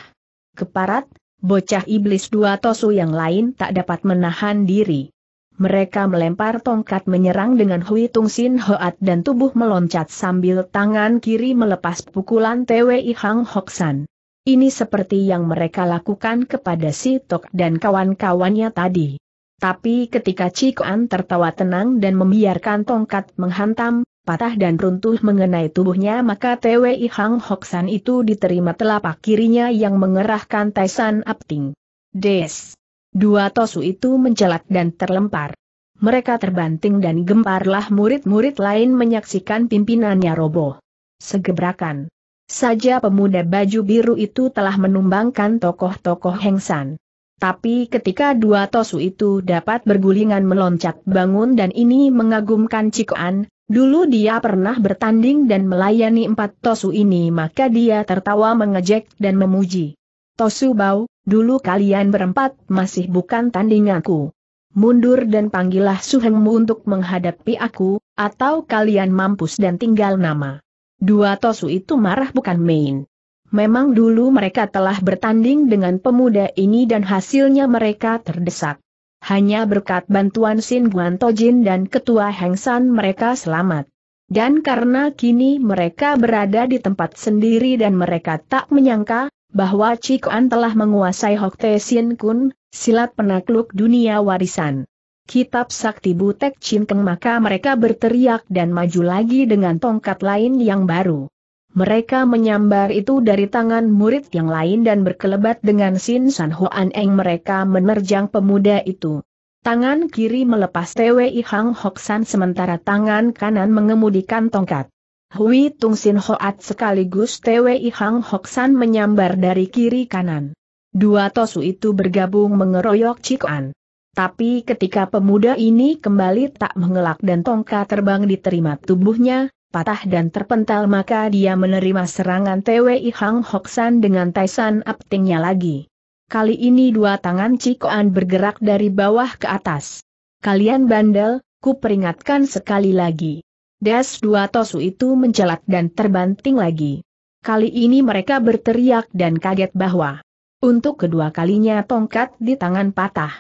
Keparat, bocah iblis dua tosu yang lain tak dapat menahan diri. Mereka melempar tongkat menyerang dengan Hui Tung Sin Hoat dan tubuh meloncat sambil tangan kiri melepas pukulan TWI Hang hoksan. Ini seperti yang mereka lakukan kepada si Tok dan kawan-kawannya tadi. Tapi ketika Cikoan tertawa tenang dan membiarkan tongkat menghantam, patah dan runtuh mengenai tubuhnya maka TWI Hang Hoksan itu diterima telapak kirinya yang mengerahkan Taisan Apting. Des! Dua tosu itu mencelat dan terlempar. Mereka terbanting dan gemparlah murid-murid lain menyaksikan pimpinannya roboh. Segebrakan. Saja pemuda baju biru itu telah menumbangkan tokoh-tokoh Hengsan. Tapi ketika dua tosu itu dapat bergulingan meloncat bangun dan ini mengagumkan Cikoan, dulu dia pernah bertanding dan melayani empat tosu ini maka dia tertawa mengejek dan memuji. Tosu bau, dulu kalian berempat masih bukan tandinganku. Mundur dan panggillah suhengmu untuk menghadapi aku, atau kalian mampus dan tinggal nama. Dua tosu itu marah bukan main. Memang dulu mereka telah bertanding dengan pemuda ini dan hasilnya mereka terdesak. Hanya berkat bantuan Sin Guan Tojin dan Ketua Heng San mereka selamat. Dan karena kini mereka berada di tempat sendiri dan mereka tak menyangka, bahwa Cikuan telah menguasai Hok Te Sin Kun, silat penakluk dunia warisan. Kitab Sakti Butek Cinteng maka mereka berteriak dan maju lagi dengan tongkat lain yang baru. Mereka menyambar itu dari tangan murid yang lain dan berkelebat dengan Sin San Hoan Eng mereka menerjang pemuda itu. Tangan kiri melepas TWI Hang Hok San sementara tangan kanan mengemudikan tongkat. Hui Tung Sin Hoat sekaligus TWI Hang Hok San menyambar dari kiri kanan. Dua tosu itu bergabung mengeroyok Cik An. Tapi ketika pemuda ini kembali tak mengelak dan tongkat terbang diterima tubuhnya, patah dan terpental maka dia menerima serangan TWI Hang Hoksan dengan Taisan Aptingnya lagi. Kali ini dua tangan Cikoan bergerak dari bawah ke atas. Kalian bandel, ku peringatkan sekali lagi. Das dua tosu itu mencelat dan terbanting lagi. Kali ini mereka berteriak dan kaget bahwa untuk kedua kalinya tongkat di tangan patah.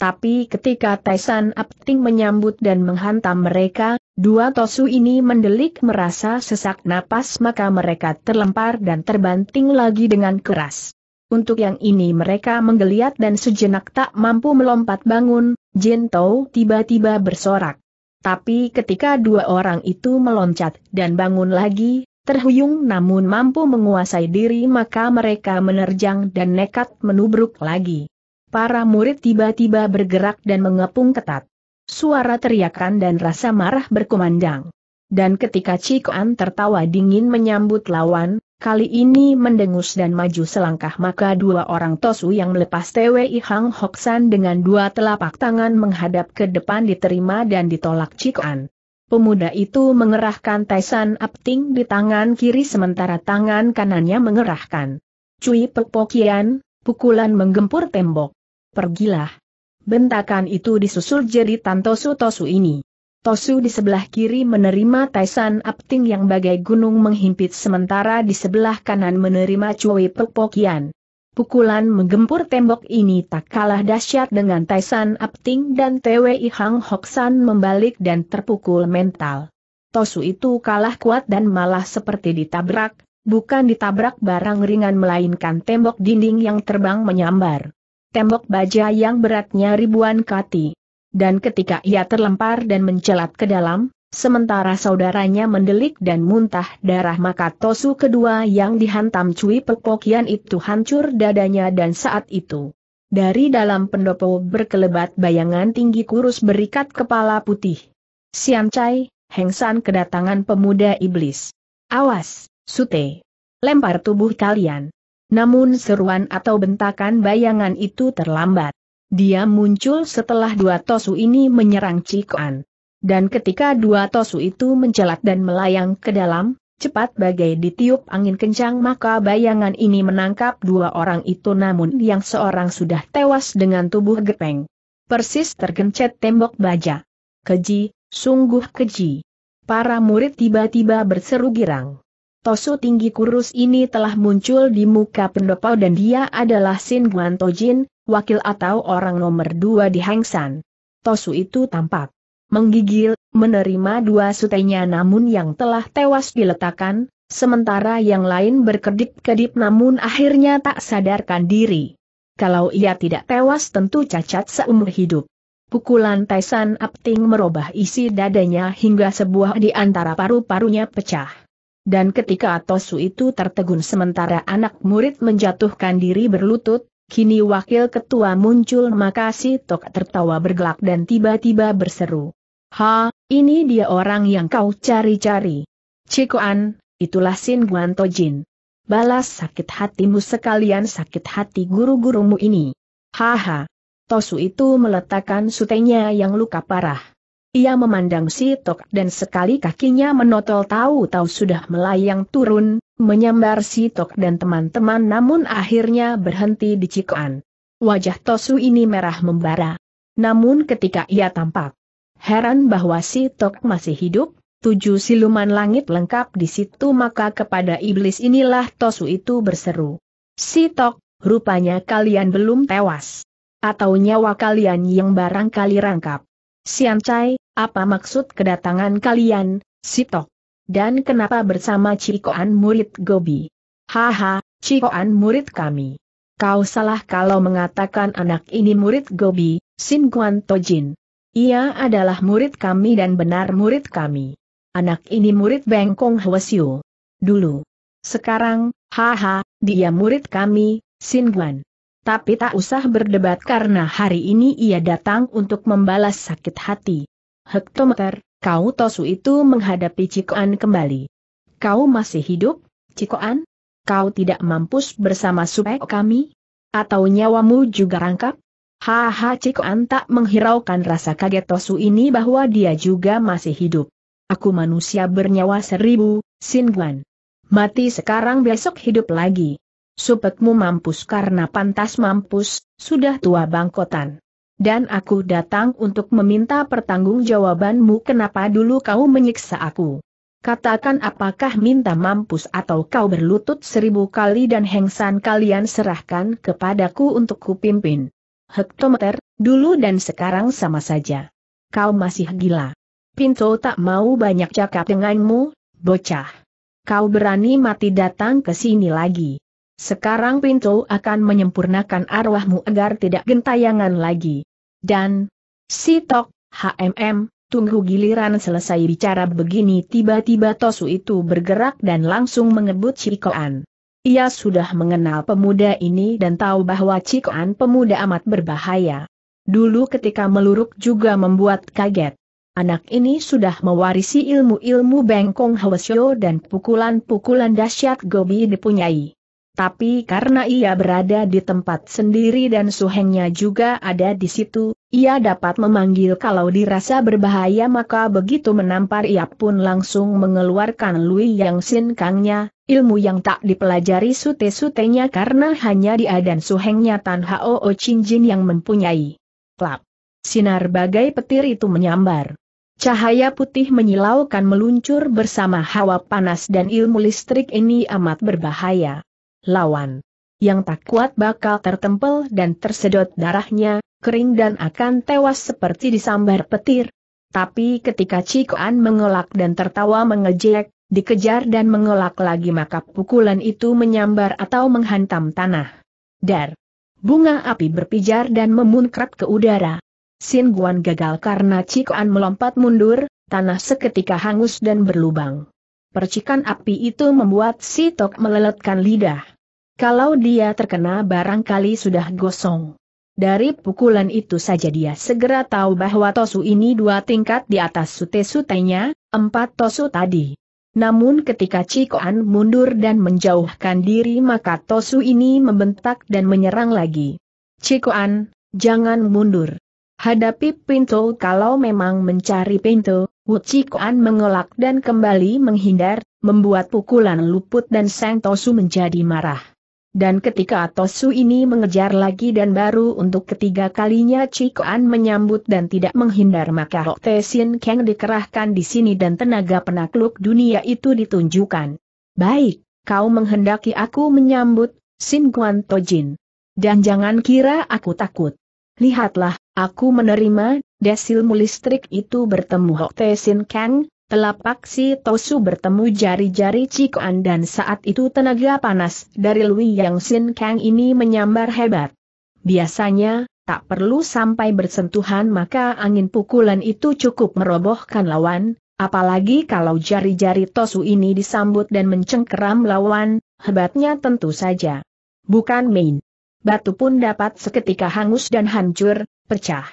Tapi ketika Taisan Apting menyambut dan menghantam mereka, Dua tosu ini mendelik merasa sesak napas maka mereka terlempar dan terbanting lagi dengan keras. Untuk yang ini mereka menggeliat dan sejenak tak mampu melompat bangun, Jento tiba-tiba bersorak. Tapi ketika dua orang itu meloncat dan bangun lagi, terhuyung namun mampu menguasai diri maka mereka menerjang dan nekat menubruk lagi. Para murid tiba-tiba bergerak dan mengepung ketat suara teriakan dan rasa marah berkumandang. Dan ketika Cikoan tertawa dingin menyambut lawan, kali ini mendengus dan maju selangkah maka dua orang Tosu yang melepas TWI Hang Hoksan dengan dua telapak tangan menghadap ke depan diterima dan ditolak Cikoan. Pemuda itu mengerahkan Taisan Apting di tangan kiri sementara tangan kanannya mengerahkan. Cui Pekpokian, pukulan menggempur tembok. Pergilah. Bentakan itu disusul jadi Tantosu Tosu ini. Tosu di sebelah kiri menerima Taisan Apting yang bagai gunung menghimpit sementara di sebelah kanan menerima Cui Pepokian. Pukulan menggempur tembok ini tak kalah dahsyat dengan Taisan Apting dan TWI Hang Hoksan membalik dan terpukul mental. Tosu itu kalah kuat dan malah seperti ditabrak, bukan ditabrak barang ringan melainkan tembok dinding yang terbang menyambar tembok baja yang beratnya ribuan kati. Dan ketika ia terlempar dan mencelat ke dalam, sementara saudaranya mendelik dan muntah darah maka Tosu kedua yang dihantam cuy Pepokian itu hancur dadanya dan saat itu. Dari dalam pendopo berkelebat bayangan tinggi kurus berikat kepala putih. Sian Chai, hengsan kedatangan pemuda iblis. Awas, Sute. Lempar tubuh kalian. Namun seruan atau bentakan bayangan itu terlambat. Dia muncul setelah dua tosu ini menyerang Cikuan. Dan ketika dua tosu itu mencelat dan melayang ke dalam, cepat bagai ditiup angin kencang maka bayangan ini menangkap dua orang itu namun yang seorang sudah tewas dengan tubuh gepeng. Persis tergencet tembok baja. Keji, sungguh keji. Para murid tiba-tiba berseru girang. Tosu tinggi kurus ini telah muncul di muka pendopo dan dia adalah Sin Guan Tojin, wakil atau orang nomor dua di Hangsan. Tosu itu tampak menggigil, menerima dua sutenya namun yang telah tewas diletakkan, sementara yang lain berkedip-kedip namun akhirnya tak sadarkan diri. Kalau ia tidak tewas tentu cacat seumur hidup. Pukulan Taisan Apting merubah isi dadanya hingga sebuah di antara paru-parunya pecah. Dan ketika Tosu itu tertegun sementara anak murid menjatuhkan diri berlutut, kini wakil ketua muncul maka Tok tertawa bergelak dan tiba-tiba berseru. Ha, ini dia orang yang kau cari-cari. Cikoan, itulah Sin Guan Tojin. Balas sakit hatimu sekalian sakit hati guru-gurumu ini. Haha. Tosu itu meletakkan sutenya yang luka parah. Ia memandang si Tok dan sekali kakinya menotol tahu-tahu sudah melayang turun, menyambar si Tok dan teman-teman namun akhirnya berhenti di Cikoan. Wajah Tosu ini merah membara. Namun ketika ia tampak, heran bahwa si Tok masih hidup, tujuh siluman langit lengkap di situ maka kepada iblis inilah Tosu itu berseru. Si Tok, rupanya kalian belum tewas. Atau nyawa kalian yang barangkali rangkap. Sian Chai, apa maksud kedatangan kalian, Sitok? Dan kenapa bersama Cikoan murid Gobi? Haha, Cikoan murid kami. Kau salah kalau mengatakan anak ini murid Gobi, Sin Guan Tojin. Ia adalah murid kami dan benar murid kami. Anak ini murid Bengkong Hwasyu. Dulu. Sekarang, haha, dia murid kami, Sin Guan tapi tak usah berdebat karena hari ini ia datang untuk membalas sakit hati. Hektometer, kau Tosu itu menghadapi Cikoan kembali. Kau masih hidup, Cikoan? Kau tidak mampus bersama supek kami? Atau nyawamu juga rangkap? Haha Cikoan tak menghiraukan rasa kaget Tosu ini bahwa dia juga masih hidup. Aku manusia bernyawa seribu, Sin Guan. Mati sekarang besok hidup lagi. Supetmu mampus karena pantas mampus, sudah tua bangkotan. Dan aku datang untuk meminta pertanggungjawabanmu kenapa dulu kau menyiksa aku. Katakan apakah minta mampus atau kau berlutut seribu kali dan hengsan kalian serahkan kepadaku untuk kupimpin. Hektometer, dulu dan sekarang sama saja. Kau masih gila. Pinto tak mau banyak cakap denganmu, bocah. Kau berani mati datang ke sini lagi. Sekarang pintu akan menyempurnakan arwahmu agar tidak gentayangan lagi. Dan, si Tok, HMM, tunggu giliran selesai bicara begini tiba-tiba Tosu itu bergerak dan langsung mengebut Cikoan. Ia sudah mengenal pemuda ini dan tahu bahwa Cikoan pemuda amat berbahaya. Dulu ketika meluruk juga membuat kaget. Anak ini sudah mewarisi ilmu-ilmu bengkong hwasyo dan pukulan-pukulan dahsyat Gobi dipunyai. Tapi karena ia berada di tempat sendiri dan suhengnya juga ada di situ, ia dapat memanggil kalau dirasa berbahaya maka begitu menampar ia pun langsung mengeluarkan Lui Yang Sin Kangnya, ilmu yang tak dipelajari sute-sutenya karena hanya dia dan suhengnya Tan Hao Chin Jin yang mempunyai. Klap. Sinar bagai petir itu menyambar. Cahaya putih menyilaukan meluncur bersama hawa panas dan ilmu listrik ini amat berbahaya lawan. Yang tak kuat bakal tertempel dan tersedot darahnya, kering dan akan tewas seperti disambar petir. Tapi ketika Cikoan mengelak dan tertawa mengejek, dikejar dan mengelak lagi maka pukulan itu menyambar atau menghantam tanah. Dar! Bunga api berpijar dan memunkrat ke udara. Sin Guan gagal karena Cikoan melompat mundur, tanah seketika hangus dan berlubang. Percikan api itu membuat si Tok meleletkan lidah. Kalau dia terkena barangkali sudah gosong. Dari pukulan itu saja dia segera tahu bahwa Tosu ini dua tingkat di atas sute-sutenya, empat Tosu tadi. Namun ketika Cikoan mundur dan menjauhkan diri maka Tosu ini membentak dan menyerang lagi. Cikoan, jangan mundur. Hadapi pintu kalau memang mencari pintu, Wu Cikoan mengelak dan kembali menghindar, membuat pukulan luput dan Sang Tosu menjadi marah. Dan ketika Tosu ini mengejar lagi dan baru untuk ketiga kalinya Cikuan menyambut dan tidak menghindar maka Hok Tesin Kang dikerahkan di sini dan tenaga penakluk dunia itu ditunjukkan. Baik, kau menghendaki aku menyambut, Sin Kuan Tojin. Dan jangan kira aku takut. Lihatlah, aku menerima, desilmu listrik itu bertemu Hok Tesin Kang, Telapak si Tosu bertemu jari-jari Cikoan dan saat itu tenaga panas dari Lui Yang Sin Kang ini menyambar hebat. Biasanya, tak perlu sampai bersentuhan maka angin pukulan itu cukup merobohkan lawan, apalagi kalau jari-jari Tosu ini disambut dan mencengkeram lawan, hebatnya tentu saja. Bukan main. Batu pun dapat seketika hangus dan hancur, pecah.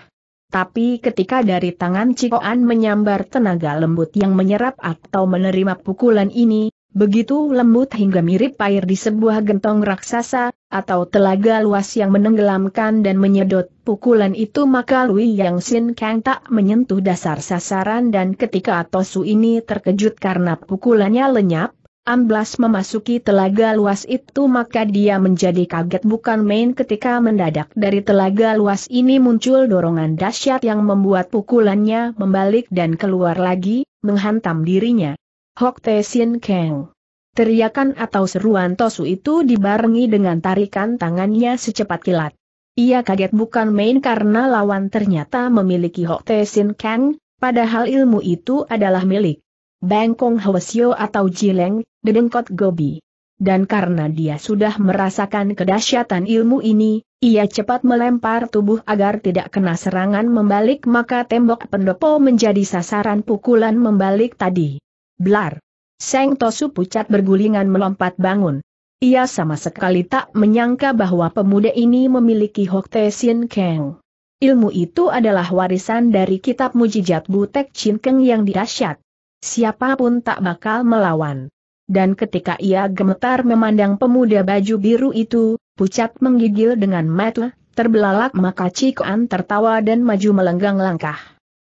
Tapi ketika dari tangan Cikoan menyambar tenaga lembut yang menyerap atau menerima pukulan ini, begitu lembut hingga mirip air di sebuah gentong raksasa, atau telaga luas yang menenggelamkan dan menyedot pukulan itu maka Lui Yang Sin Kang tak menyentuh dasar sasaran dan ketika Atosu ini terkejut karena pukulannya lenyap, amblas memasuki telaga luas itu maka dia menjadi kaget bukan main ketika mendadak dari telaga luas ini muncul dorongan dahsyat yang membuat pukulannya membalik dan keluar lagi, menghantam dirinya. Hok Te Sin Kang. Teriakan atau seruan Tosu itu dibarengi dengan tarikan tangannya secepat kilat. Ia kaget bukan main karena lawan ternyata memiliki Hok Te Sin Kang, padahal ilmu itu adalah milik Bangkong Hwasyo atau Jileng, Dedengkot Gobi. Dan karena dia sudah merasakan kedahsyatan ilmu ini, ia cepat melempar tubuh agar tidak kena serangan membalik maka tembok pendopo menjadi sasaran pukulan membalik tadi. Blar! Seng Tosu pucat bergulingan melompat bangun. Ia sama sekali tak menyangka bahwa pemuda ini memiliki Hokte Sin Keng. Ilmu itu adalah warisan dari kitab mujijat Butek Chin Keng yang dirasyat siapapun tak bakal melawan. Dan ketika ia gemetar memandang pemuda baju biru itu, pucat menggigil dengan mata, terbelalak maka Cikuan tertawa dan maju melenggang langkah.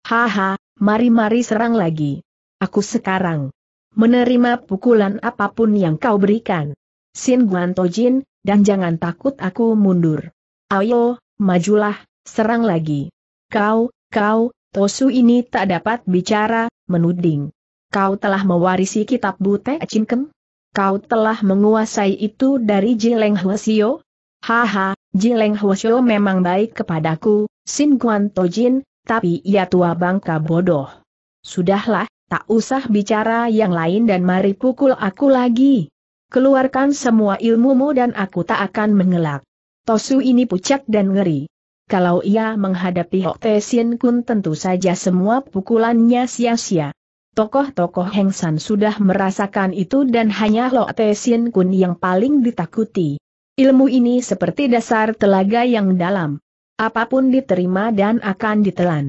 Haha, mari-mari serang lagi. Aku sekarang menerima pukulan apapun yang kau berikan. Sin Guan Tojin. dan jangan takut aku mundur. Ayo, majulah, serang lagi. Kau, kau, Tosu ini tak dapat bicara, menuding. Kau telah mewarisi kitab Bute Cinkem? Kau telah menguasai itu dari Jileng Huasio. Haha, Jileng Huasio memang baik kepadaku, Sin Guan Tojin, tapi ia tua bangka bodoh. Sudahlah, tak usah bicara yang lain dan mari pukul aku lagi. Keluarkan semua ilmumu dan aku tak akan mengelak. Tosu ini pucat dan ngeri. Kalau ia menghadapi Hok Te Sin Kun tentu saja semua pukulannya sia-sia. Tokoh-tokoh Heng San sudah merasakan itu dan hanya Lo Te Sin Kun yang paling ditakuti. Ilmu ini seperti dasar telaga yang dalam. Apapun diterima dan akan ditelan.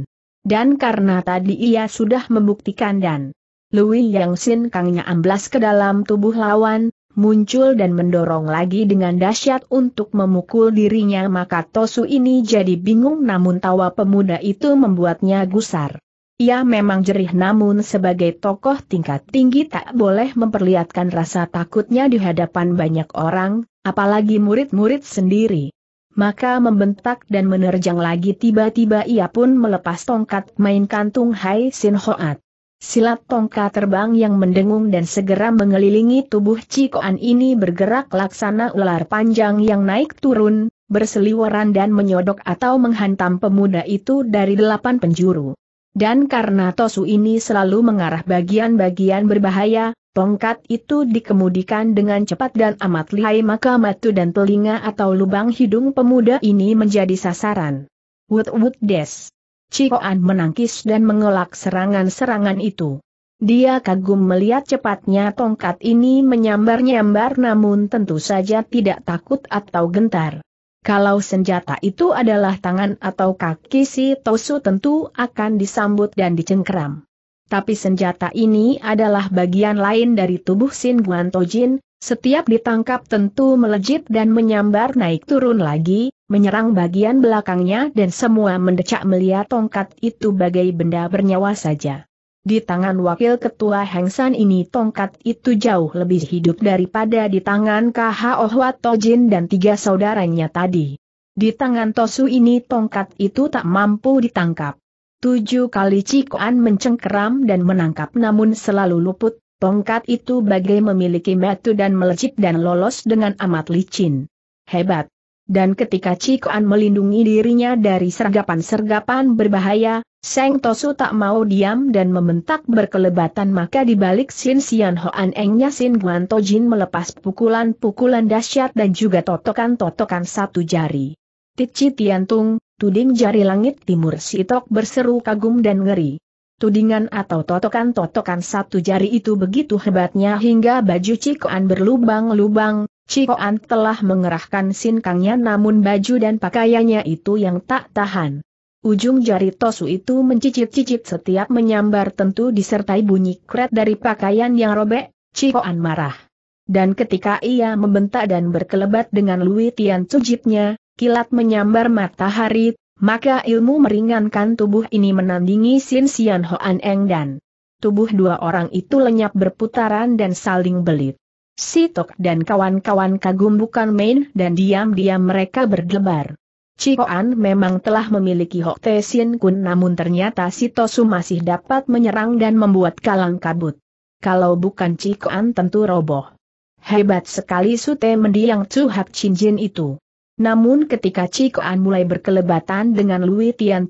Dan karena tadi ia sudah membuktikan dan Lui Yang Sin Kangnya amblas ke dalam tubuh lawan, muncul dan mendorong lagi dengan dahsyat untuk memukul dirinya maka Tosu ini jadi bingung namun tawa pemuda itu membuatnya gusar. Ia memang jerih namun sebagai tokoh tingkat tinggi tak boleh memperlihatkan rasa takutnya di hadapan banyak orang, apalagi murid-murid sendiri. Maka membentak dan menerjang lagi tiba-tiba ia pun melepas tongkat main kantung Hai Sin Hoat. Silat tongkat terbang yang mendengung dan segera mengelilingi tubuh Cikoan ini bergerak laksana ular panjang yang naik turun, berseliweran dan menyodok atau menghantam pemuda itu dari delapan penjuru. Dan karena Tosu ini selalu mengarah bagian-bagian berbahaya, tongkat itu dikemudikan dengan cepat dan amat lihai maka matu dan telinga atau lubang hidung pemuda ini menjadi sasaran. Wut wut des. Cikoan menangkis dan mengelak serangan-serangan itu. Dia kagum melihat cepatnya tongkat ini menyambar-nyambar namun tentu saja tidak takut atau gentar. Kalau senjata itu adalah tangan atau kaki si Tosu tentu akan disambut dan dicengkeram. Tapi senjata ini adalah bagian lain dari tubuh Sin Tojin, setiap ditangkap tentu melejit dan menyambar naik turun lagi, menyerang bagian belakangnya dan semua mendecak melihat tongkat itu bagai benda bernyawa saja. Di tangan wakil ketua Hengsan ini tongkat itu jauh lebih hidup daripada di tangan KH Ohwa Tojin dan tiga saudaranya tadi. Di tangan Tosu ini tongkat itu tak mampu ditangkap. Tujuh kali Cikoan mencengkeram dan menangkap namun selalu luput, tongkat itu bagai memiliki metu dan melejit dan lolos dengan amat licin. Hebat! Dan ketika Cikoan melindungi dirinya dari sergapan-sergapan berbahaya, Seng Tosu tak mau diam dan membentak berkelebatan maka dibalik Sin Sian Hoan Engnya Sin Guan Tojin melepas pukulan-pukulan dahsyat dan juga totokan-totokan satu jari. Tici Tiantung, tuding jari langit timur Sitok berseru kagum dan ngeri. Tudingan atau totokan-totokan satu jari itu begitu hebatnya hingga baju Cikoan berlubang-lubang, Cikoan telah mengerahkan sin sinkangnya namun baju dan pakaiannya itu yang tak tahan. Ujung jari Tosu itu mencicit-cicit setiap menyambar tentu disertai bunyi kret dari pakaian yang robek, Cikoan marah. Dan ketika ia membentak dan berkelebat dengan Lui Tian Cujitnya, kilat menyambar matahari, maka ilmu meringankan tubuh ini menandingi Sin Sian Hoan Eng dan tubuh dua orang itu lenyap berputaran dan saling belit. Sitok dan kawan-kawan kagum bukan main dan diam-diam mereka berdebar. Cikoan memang telah memiliki Hok Te Kun namun ternyata Sitosu masih dapat menyerang dan membuat kalang kabut. Kalau bukan Cikoan tentu roboh. Hebat sekali Sute mendiang Chu Hak Chin itu. Namun ketika Cikoan mulai berkelebatan dengan Lui Tian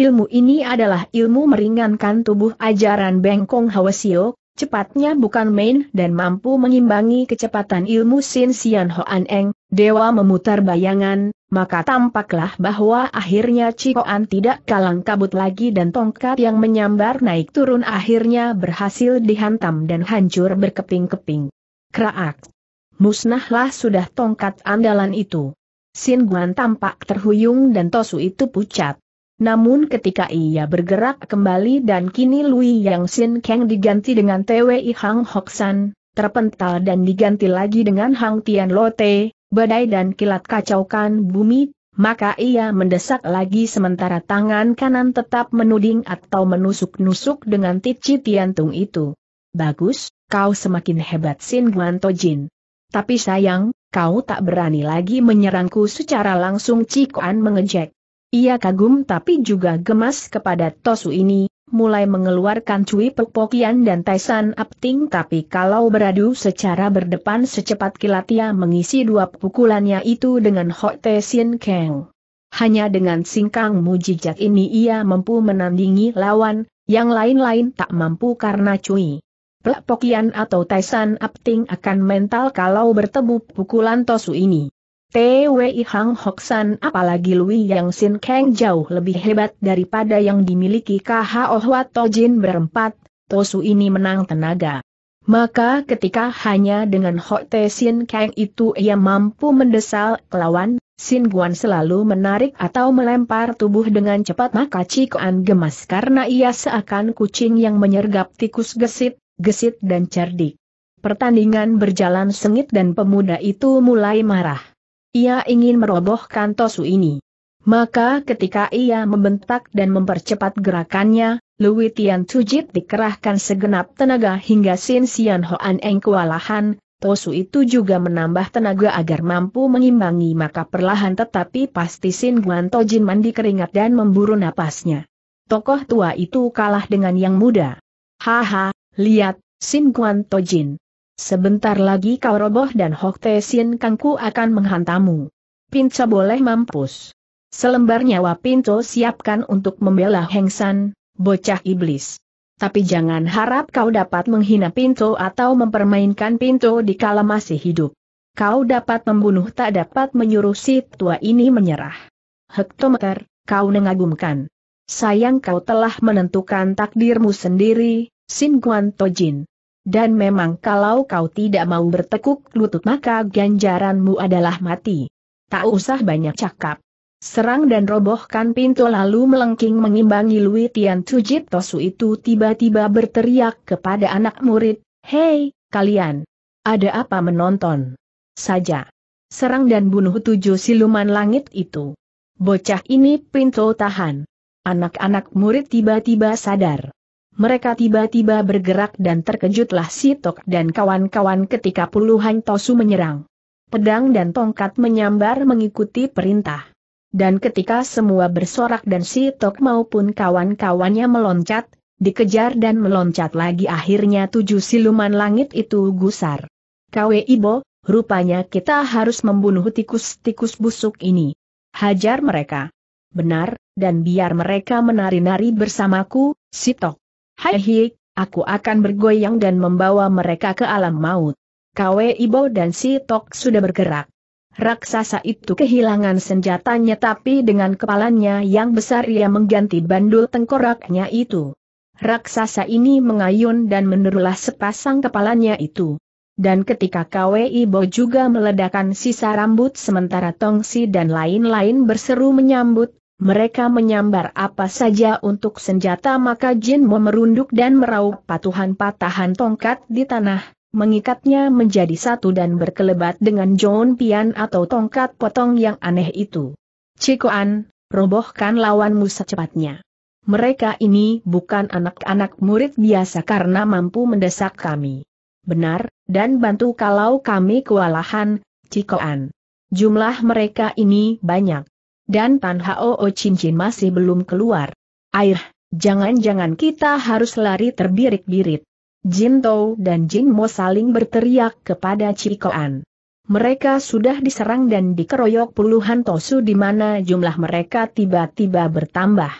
ilmu ini adalah ilmu meringankan tubuh ajaran Bengkong Hawasio, cepatnya bukan main dan mampu mengimbangi kecepatan ilmu Sin Sian Hoan Eng, dewa memutar bayangan, maka tampaklah bahwa akhirnya Cikoan tidak kalang kabut lagi dan tongkat yang menyambar naik turun akhirnya berhasil dihantam dan hancur berkeping-keping. Kraak! Musnahlah sudah tongkat andalan itu. Sin Guan tampak terhuyung dan Tosu itu pucat. Namun ketika ia bergerak kembali dan kini Lui Yang Sin Kang diganti dengan TWI Hang Hoksan, terpental dan diganti lagi dengan Hang Tian Lote, badai dan kilat kacaukan bumi, maka ia mendesak lagi sementara tangan kanan tetap menuding atau menusuk-nusuk dengan tici tiantung itu. Bagus, kau semakin hebat Sin Guanto Jin. Tapi sayang, kau tak berani lagi menyerangku secara langsung Cikuan mengejek. Ia kagum tapi juga gemas kepada Tosu ini, mulai mengeluarkan Cui Pek dan Taisan Apting tapi kalau beradu secara berdepan secepat kilat ia mengisi dua pukulannya itu dengan hot Te Sin Kang. Hanya dengan singkang mujijat ini ia mampu menandingi lawan, yang lain-lain tak mampu karena Cui. Pek atau Taisan Apting akan mental kalau bertemu pukulan Tosu ini. TWI Hang Hoksan apalagi Lui Yang Sin Kang jauh lebih hebat daripada yang dimiliki KHO Hwato Tojin berempat, Tosu ini menang tenaga. Maka ketika hanya dengan Te Sin Kang itu ia mampu mendesal lawan, Sin Guan selalu menarik atau melempar tubuh dengan cepat maka Cikuan gemas karena ia seakan kucing yang menyergap tikus gesit, gesit dan cerdik. Pertandingan berjalan sengit dan pemuda itu mulai marah. Ia ingin merobohkan Tosu ini. Maka ketika ia membentak dan mempercepat gerakannya, Lui Tian Cujit dikerahkan segenap tenaga hingga Sin Sian Hoan Eng kewalahan, Tosu itu juga menambah tenaga agar mampu mengimbangi maka perlahan tetapi pasti Sin Guan Tojin mandi keringat dan memburu napasnya. Tokoh tua itu kalah dengan yang muda. Haha, lihat, Sin Guan Tojin. Sebentar lagi kau roboh dan Hok Te Sin Kangku akan menghantamu. Pinco boleh mampus. Selembar nyawa Pinco siapkan untuk membela Heng San, bocah iblis. Tapi jangan harap kau dapat menghina Pinto atau mempermainkan Pinto di kala masih hidup. Kau dapat membunuh tak dapat menyuruh si tua ini menyerah. Hektometer, kau mengagumkan. Sayang kau telah menentukan takdirmu sendiri, Sin Guan Tojin. Dan memang kalau kau tidak mau bertekuk lutut maka ganjaranmu adalah mati. Tak usah banyak cakap. Serang dan robohkan pintu lalu melengking mengimbangi Lui Tian Tujit Tosu itu tiba-tiba berteriak kepada anak murid, Hei, kalian! Ada apa menonton? Saja! Serang dan bunuh tujuh siluman langit itu. Bocah ini pintu tahan. Anak-anak murid tiba-tiba sadar mereka tiba-tiba bergerak dan terkejutlah Sitok dan kawan-kawan ketika puluhan Tosu menyerang. Pedang dan tongkat menyambar mengikuti perintah. Dan ketika semua bersorak dan Sitok maupun kawan-kawannya meloncat, dikejar dan meloncat lagi akhirnya tujuh siluman langit itu gusar. Kwe Ibo, rupanya kita harus membunuh tikus-tikus busuk ini. Hajar mereka. Benar, dan biar mereka menari-nari bersamaku, Sitok. Hai, aku akan bergoyang dan membawa mereka ke alam maut. Kwe Ibo dan si Tok sudah bergerak. Raksasa itu kehilangan senjatanya tapi dengan kepalanya yang besar ia mengganti bandul tengkoraknya itu. Raksasa ini mengayun dan menerulah sepasang kepalanya itu. Dan ketika Kwe Ibo juga meledakkan sisa rambut sementara Tongsi dan lain-lain berseru menyambut mereka menyambar apa saja untuk senjata maka Jin memerunduk dan meraup patuhan-patahan tongkat di tanah, mengikatnya menjadi satu dan berkelebat dengan John Pian atau tongkat potong yang aneh itu. Cikoan, robohkan lawanmu secepatnya. Mereka ini bukan anak-anak murid biasa karena mampu mendesak kami. Benar, dan bantu kalau kami kewalahan, Cikoan. Jumlah mereka ini banyak dan Tan Hao cincin masih belum keluar. Air, jangan-jangan kita harus lari terbirit birit Jin Tou dan Jin Mo saling berteriak kepada Cikoan. Mereka sudah diserang dan dikeroyok puluhan tosu di mana jumlah mereka tiba-tiba bertambah.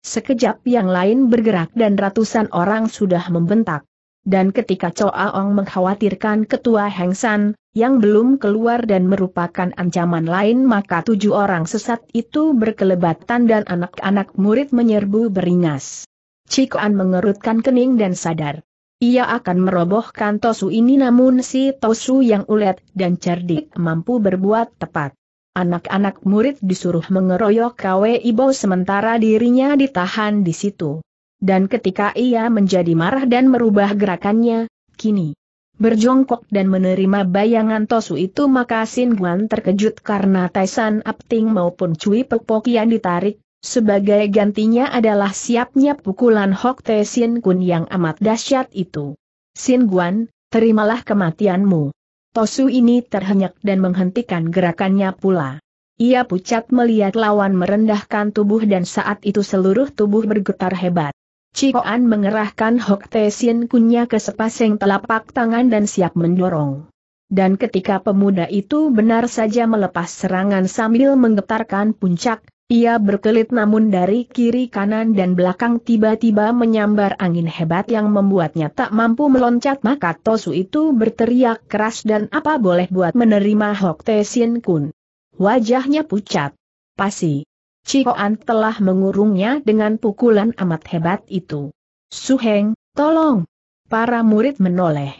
Sekejap yang lain bergerak dan ratusan orang sudah membentak dan ketika Ong mengkhawatirkan ketua Heng San, yang belum keluar dan merupakan ancaman lain maka tujuh orang sesat itu berkelebatan dan anak-anak murid menyerbu beringas. Cikoan mengerutkan kening dan sadar. Ia akan merobohkan Tosu ini namun si Tosu yang ulet dan cerdik mampu berbuat tepat. Anak-anak murid disuruh mengeroyok Kwe Ibo sementara dirinya ditahan di situ dan ketika ia menjadi marah dan merubah gerakannya, kini berjongkok dan menerima bayangan Tosu itu maka Sin Guan terkejut karena Taisan Apting maupun Cui Pepok yang ditarik, sebagai gantinya adalah siapnya pukulan Hok Te Sin Kun yang amat dahsyat itu. Sin Guan, terimalah kematianmu. Tosu ini terhenyak dan menghentikan gerakannya pula. Ia pucat melihat lawan merendahkan tubuh dan saat itu seluruh tubuh bergetar hebat. Cikoan mengerahkan Hok Tesien kunya ke sepasang telapak tangan dan siap mendorong. Dan ketika pemuda itu benar saja melepas serangan sambil menggetarkan puncak, ia berkelit namun dari kiri kanan dan belakang tiba-tiba menyambar angin hebat yang membuatnya tak mampu meloncat maka Tosu itu berteriak keras dan apa boleh buat menerima Hok Tesien kun. Wajahnya pucat. Pasi. Cikoan telah mengurungnya dengan pukulan amat hebat itu. Suheng, tolong! Para murid menoleh.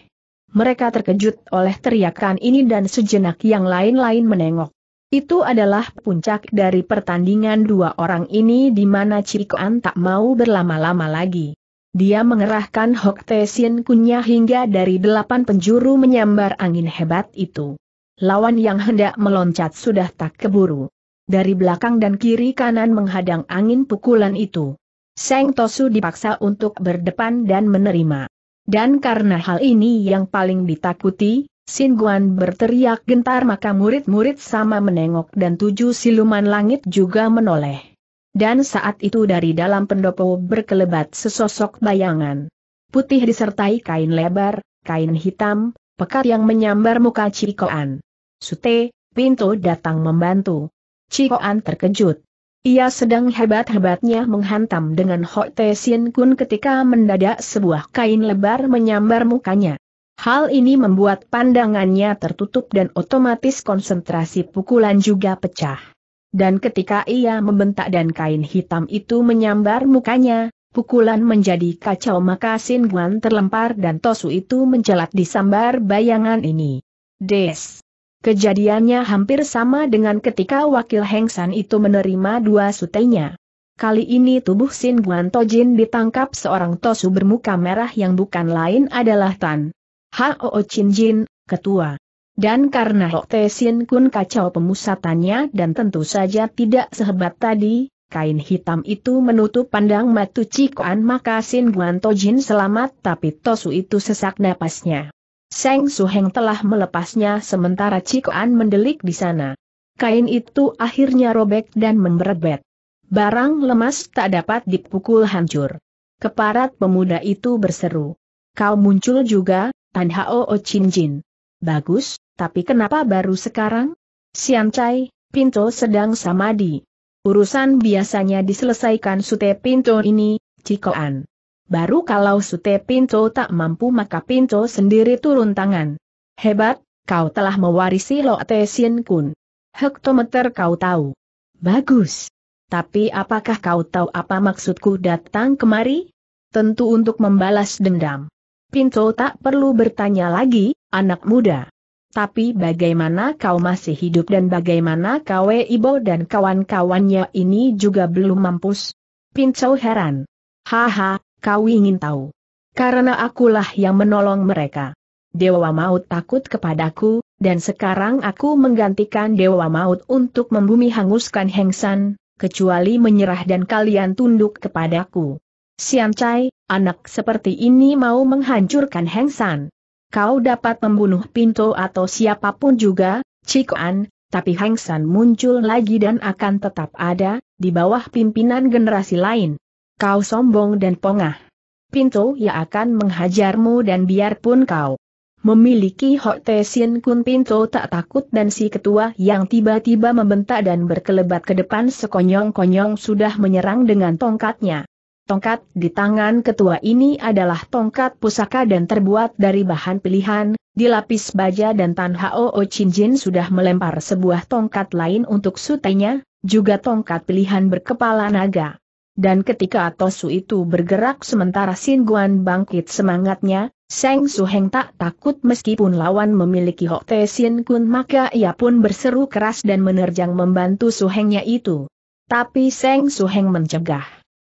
Mereka terkejut oleh teriakan ini dan sejenak yang lain-lain menengok. Itu adalah puncak dari pertandingan dua orang ini di mana Cikoan tak mau berlama-lama lagi. Dia mengerahkan Hok Tesin kunya hingga dari delapan penjuru menyambar angin hebat itu. Lawan yang hendak meloncat sudah tak keburu. Dari belakang dan kiri kanan menghadang angin pukulan itu. Seng Tosu dipaksa untuk berdepan dan menerima. Dan karena hal ini yang paling ditakuti, Sin Guan berteriak gentar maka murid-murid sama menengok dan tujuh siluman langit juga menoleh. Dan saat itu dari dalam pendopo berkelebat sesosok bayangan. Putih disertai kain lebar, kain hitam, pekat yang menyambar muka Cikoan. Sute, Pinto datang membantu. Cik terkejut. Ia sedang hebat-hebatnya menghantam dengan Hok Te Sin Kun ketika mendadak sebuah kain lebar menyambar mukanya. Hal ini membuat pandangannya tertutup dan otomatis konsentrasi pukulan juga pecah. Dan ketika ia membentak dan kain hitam itu menyambar mukanya, pukulan menjadi kacau maka Sin Guan terlempar dan Tosu itu di sambar bayangan ini. Des! Kejadiannya hampir sama dengan ketika wakil Hengsan itu menerima dua sutenya. Kali ini tubuh Sin Guan Tojin ditangkap seorang tosu bermuka merah yang bukan lain adalah Tan. Hao Chin Jin, ketua. Dan karena Te Sin Kun kacau pemusatannya dan tentu saja tidak sehebat tadi, kain hitam itu menutup pandang matu Cikuan maka Sin Guan Tojin selamat tapi Tosu itu sesak napasnya. Seng Suheng telah melepasnya sementara Cikoan mendelik di sana. Kain itu akhirnya robek dan memberebet. Barang lemas tak dapat dipukul hancur. Keparat pemuda itu berseru. Kau muncul juga, Tan Hao O Chin Jin. Bagus, tapi kenapa baru sekarang? Sian Chai, Pinto sedang samadi. Urusan biasanya diselesaikan sute Pinto ini, Cikoan. Baru kalau Sute Pinto tak mampu maka Pinto sendiri turun tangan. Hebat, kau telah mewarisi Lo Te Sien Kun. Hektometer kau tahu. Bagus. Tapi apakah kau tahu apa maksudku datang kemari? Tentu untuk membalas dendam. Pinto tak perlu bertanya lagi, anak muda. Tapi bagaimana kau masih hidup dan bagaimana kau Ibo dan kawan-kawannya ini juga belum mampus? Pinto heran. Haha, Kau ingin tahu? Karena akulah yang menolong mereka. Dewa Maut takut kepadaku, dan sekarang aku menggantikan Dewa Maut untuk membumi hanguskan Hengsan, kecuali menyerah dan kalian tunduk kepadaku. Sian Chai, anak seperti ini mau menghancurkan Hengsan. Kau dapat membunuh Pinto atau siapapun juga, Cikuan, tapi Hengsan muncul lagi dan akan tetap ada, di bawah pimpinan generasi lain kau sombong dan pongah. Pintu ya akan menghajarmu dan biarpun kau memiliki Hok Tesin Kun Pinto tak takut dan si ketua yang tiba-tiba membentak dan berkelebat ke depan sekonyong-konyong sudah menyerang dengan tongkatnya. Tongkat di tangan ketua ini adalah tongkat pusaka dan terbuat dari bahan pilihan, dilapis baja dan Tan Hao O Chin Jin sudah melempar sebuah tongkat lain untuk sutenya, juga tongkat pilihan berkepala naga. Dan ketika Tosu itu bergerak sementara Sin Guan bangkit semangatnya, Seng Su Heng tak takut meskipun lawan memiliki Hok Te Sin Kun maka ia pun berseru keras dan menerjang membantu Hengnya itu. Tapi Seng Su Heng mencegah.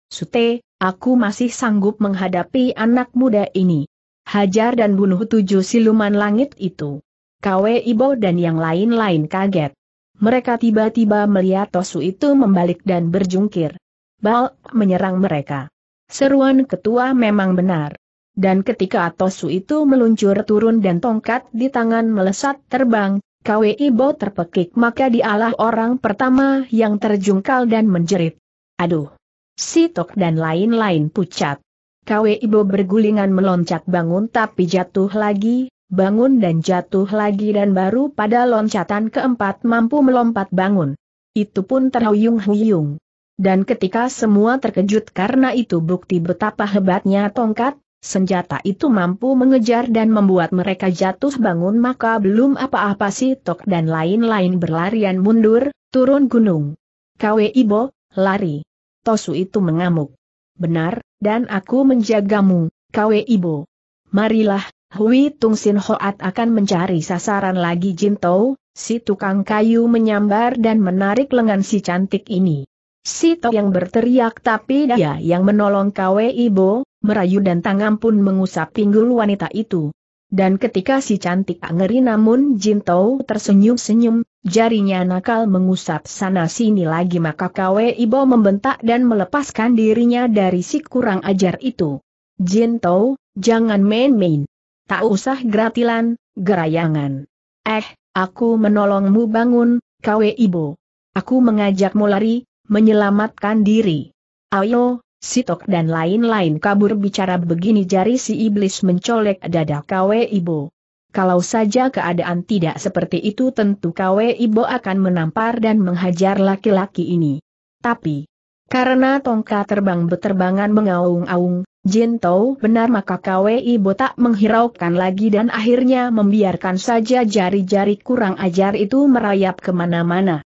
Sute, aku masih sanggup menghadapi anak muda ini. Hajar dan bunuh tujuh siluman langit itu. Kwe Ibo dan yang lain-lain kaget. Mereka tiba-tiba melihat Tosu itu membalik dan berjungkir. Bal menyerang mereka. Seruan ketua memang benar. Dan ketika Atosu itu meluncur turun dan tongkat di tangan melesat terbang, KWI Bo terpekik maka dialah orang pertama yang terjungkal dan menjerit. Aduh! Sitok dan lain-lain pucat. KWI Bo bergulingan meloncat bangun tapi jatuh lagi, bangun dan jatuh lagi dan baru pada loncatan keempat mampu melompat bangun. Itu pun terhuyung-huyung. Dan ketika semua terkejut karena itu bukti betapa hebatnya tongkat, senjata itu mampu mengejar dan membuat mereka jatuh bangun maka belum apa-apa si Tok dan lain-lain berlarian mundur, turun gunung. Kwe Ibo, lari. Tosu itu mengamuk. Benar, dan aku menjagamu, Kwe Ibo. Marilah, Hui Tung Sin Hoat akan mencari sasaran lagi Jintou, si tukang kayu menyambar dan menarik lengan si cantik ini. Si Tok yang berteriak tapi dia yang menolong Kwe Ibo, merayu dan tangan pun mengusap pinggul wanita itu. Dan ketika si cantik ngeri namun Tau tersenyum-senyum, jarinya nakal mengusap sana-sini lagi maka Kwe Ibo membentak dan melepaskan dirinya dari si kurang ajar itu. Jin Tau, jangan main-main. Tak usah gratilan, gerayangan. Eh, aku menolongmu bangun, Kwe Ibo. Aku mengajakmu lari, menyelamatkan diri. Ayo, Sitok dan lain-lain kabur bicara begini jari si iblis mencolek dada Kwe Ibo. Kalau saja keadaan tidak seperti itu tentu Kwe Ibo akan menampar dan menghajar laki-laki ini. Tapi, karena tongka terbang beterbangan mengaung-aung, tahu benar maka Kwe Ibo tak menghiraukan lagi dan akhirnya membiarkan saja jari-jari kurang ajar itu merayap kemana-mana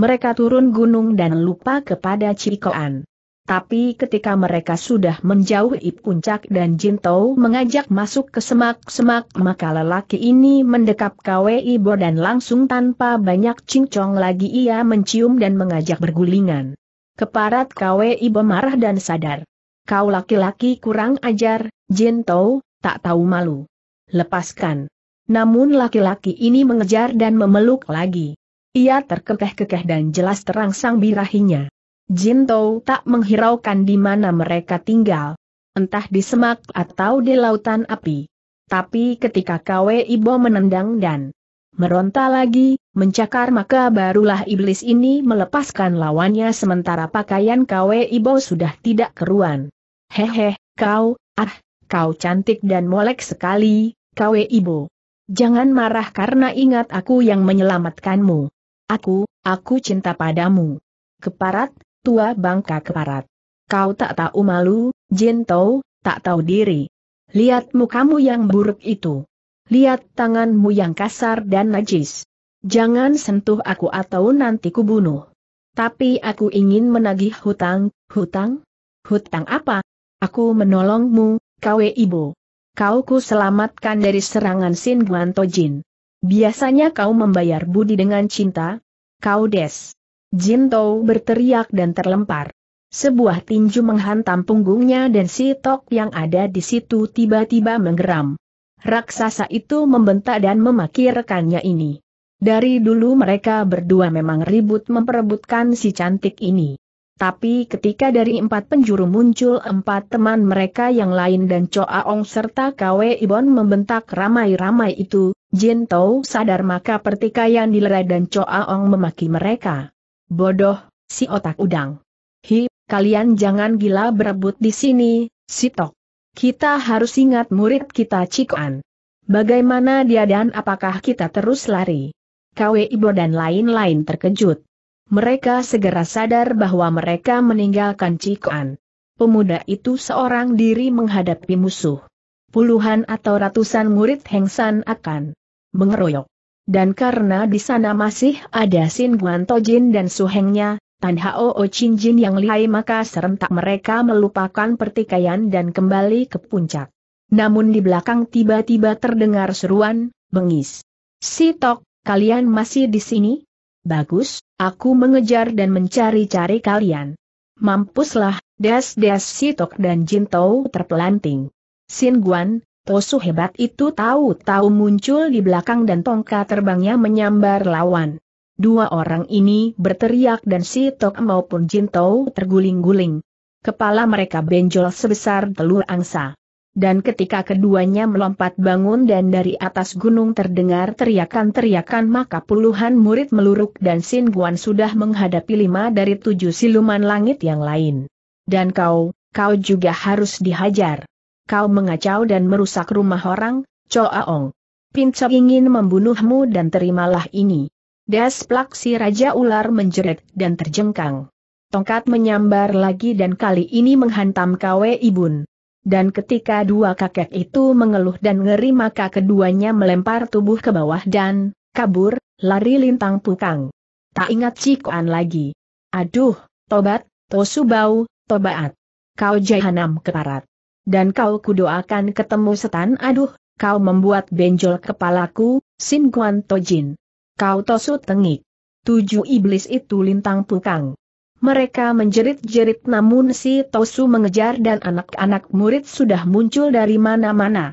mereka turun gunung dan lupa kepada Cikoan. Tapi ketika mereka sudah menjauhi puncak dan Jintou mengajak masuk ke semak-semak maka lelaki ini mendekap KWI Bo dan langsung tanpa banyak cincong lagi ia mencium dan mengajak bergulingan. Keparat KWI Bo marah dan sadar. Kau laki-laki kurang ajar, Jintou, tak tahu malu. Lepaskan. Namun laki-laki ini mengejar dan memeluk lagi. Ia terkekeh-kekeh dan jelas terangsang birahinya. Jintou tak menghiraukan di mana mereka tinggal. Entah di semak atau di lautan api. Tapi ketika Kwe Ibo menendang dan meronta lagi, mencakar maka barulah iblis ini melepaskan lawannya sementara pakaian Kwe Ibo sudah tidak keruan. Hehe, kau, ah, kau cantik dan molek sekali, Kwe Ibo. Jangan marah karena ingat aku yang menyelamatkanmu. Aku, aku cinta padamu. Keparat, tua bangka keparat. Kau tak tahu malu, Jento, tak tahu diri. Lihat mukamu yang buruk itu. Lihat tanganmu yang kasar dan najis. Jangan sentuh aku atau nanti kubunuh. Tapi aku ingin menagih hutang, hutang? Hutang apa? Aku menolongmu, Kawe Ibu. Kau ku selamatkan dari serangan Sin Tojin. Biasanya kau membayar budi dengan cinta? Kau des. Jin Tou berteriak dan terlempar. Sebuah tinju menghantam punggungnya dan si tok yang ada di situ tiba-tiba menggeram. Raksasa itu membentak dan memaki rekannya ini. Dari dulu mereka berdua memang ribut memperebutkan si cantik ini. Tapi ketika dari empat penjuru muncul empat teman mereka yang lain dan Choa Ong serta Kwe Ibon membentak ramai-ramai itu, Jin Tou sadar maka pertikaian dilerai dan Choa Ong memaki mereka. Bodoh, si otak udang. Hi, kalian jangan gila berebut di sini, si Tok. Kita harus ingat murid kita Cikoan. Bagaimana dia dan apakah kita terus lari? Kwe Ibo dan lain-lain terkejut. Mereka segera sadar bahwa mereka meninggalkan Cikoan. Pemuda itu seorang diri menghadapi musuh. Puluhan atau ratusan murid Hengsan akan mengeroyok. Dan karena di sana masih ada Sin Guan Tojin dan suhengnya, Tan Hao Chin Jin yang lihai maka serentak mereka melupakan pertikaian dan kembali ke puncak. Namun di belakang tiba-tiba terdengar seruan, bengis. Si Tok, kalian masih di sini? Bagus, aku mengejar dan mencari-cari kalian. Mampuslah, das-das Si Tok dan Jin Tou terpelanting. Sin Guan, Tosu hebat itu tahu-tahu muncul di belakang dan tongkat terbangnya menyambar lawan. Dua orang ini berteriak dan si Tok maupun Tau terguling-guling. Kepala mereka benjol sebesar telur angsa. Dan ketika keduanya melompat bangun dan dari atas gunung terdengar teriakan-teriakan maka puluhan murid meluruk dan Sin Guan sudah menghadapi lima dari tujuh siluman langit yang lain. Dan kau, kau juga harus dihajar kau mengacau dan merusak rumah orang, Coaong. Pinco ingin membunuhmu dan terimalah ini. Das plaksi Raja Ular menjerit dan terjengkang. Tongkat menyambar lagi dan kali ini menghantam Kwe Ibun. Dan ketika dua kakek itu mengeluh dan ngeri maka keduanya melempar tubuh ke bawah dan, kabur, lari lintang pukang. Tak ingat cikuan lagi. Aduh, tobat, tosubau, tobaat. Kau jahanam keparat dan kau kudoakan ketemu setan aduh, kau membuat benjol kepalaku, Sin Guan Tojin. Kau Tosu tengik. Tujuh iblis itu lintang pukang. Mereka menjerit-jerit namun si Tosu mengejar dan anak-anak murid sudah muncul dari mana-mana.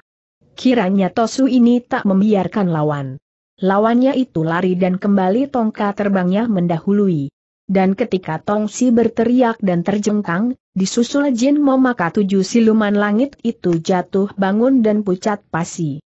Kiranya Tosu ini tak membiarkan lawan. Lawannya itu lari dan kembali tongkat terbangnya mendahului. Dan ketika Tongsi berteriak dan terjengkang, disusul Jin Mo maka tujuh siluman langit itu jatuh bangun dan pucat pasi.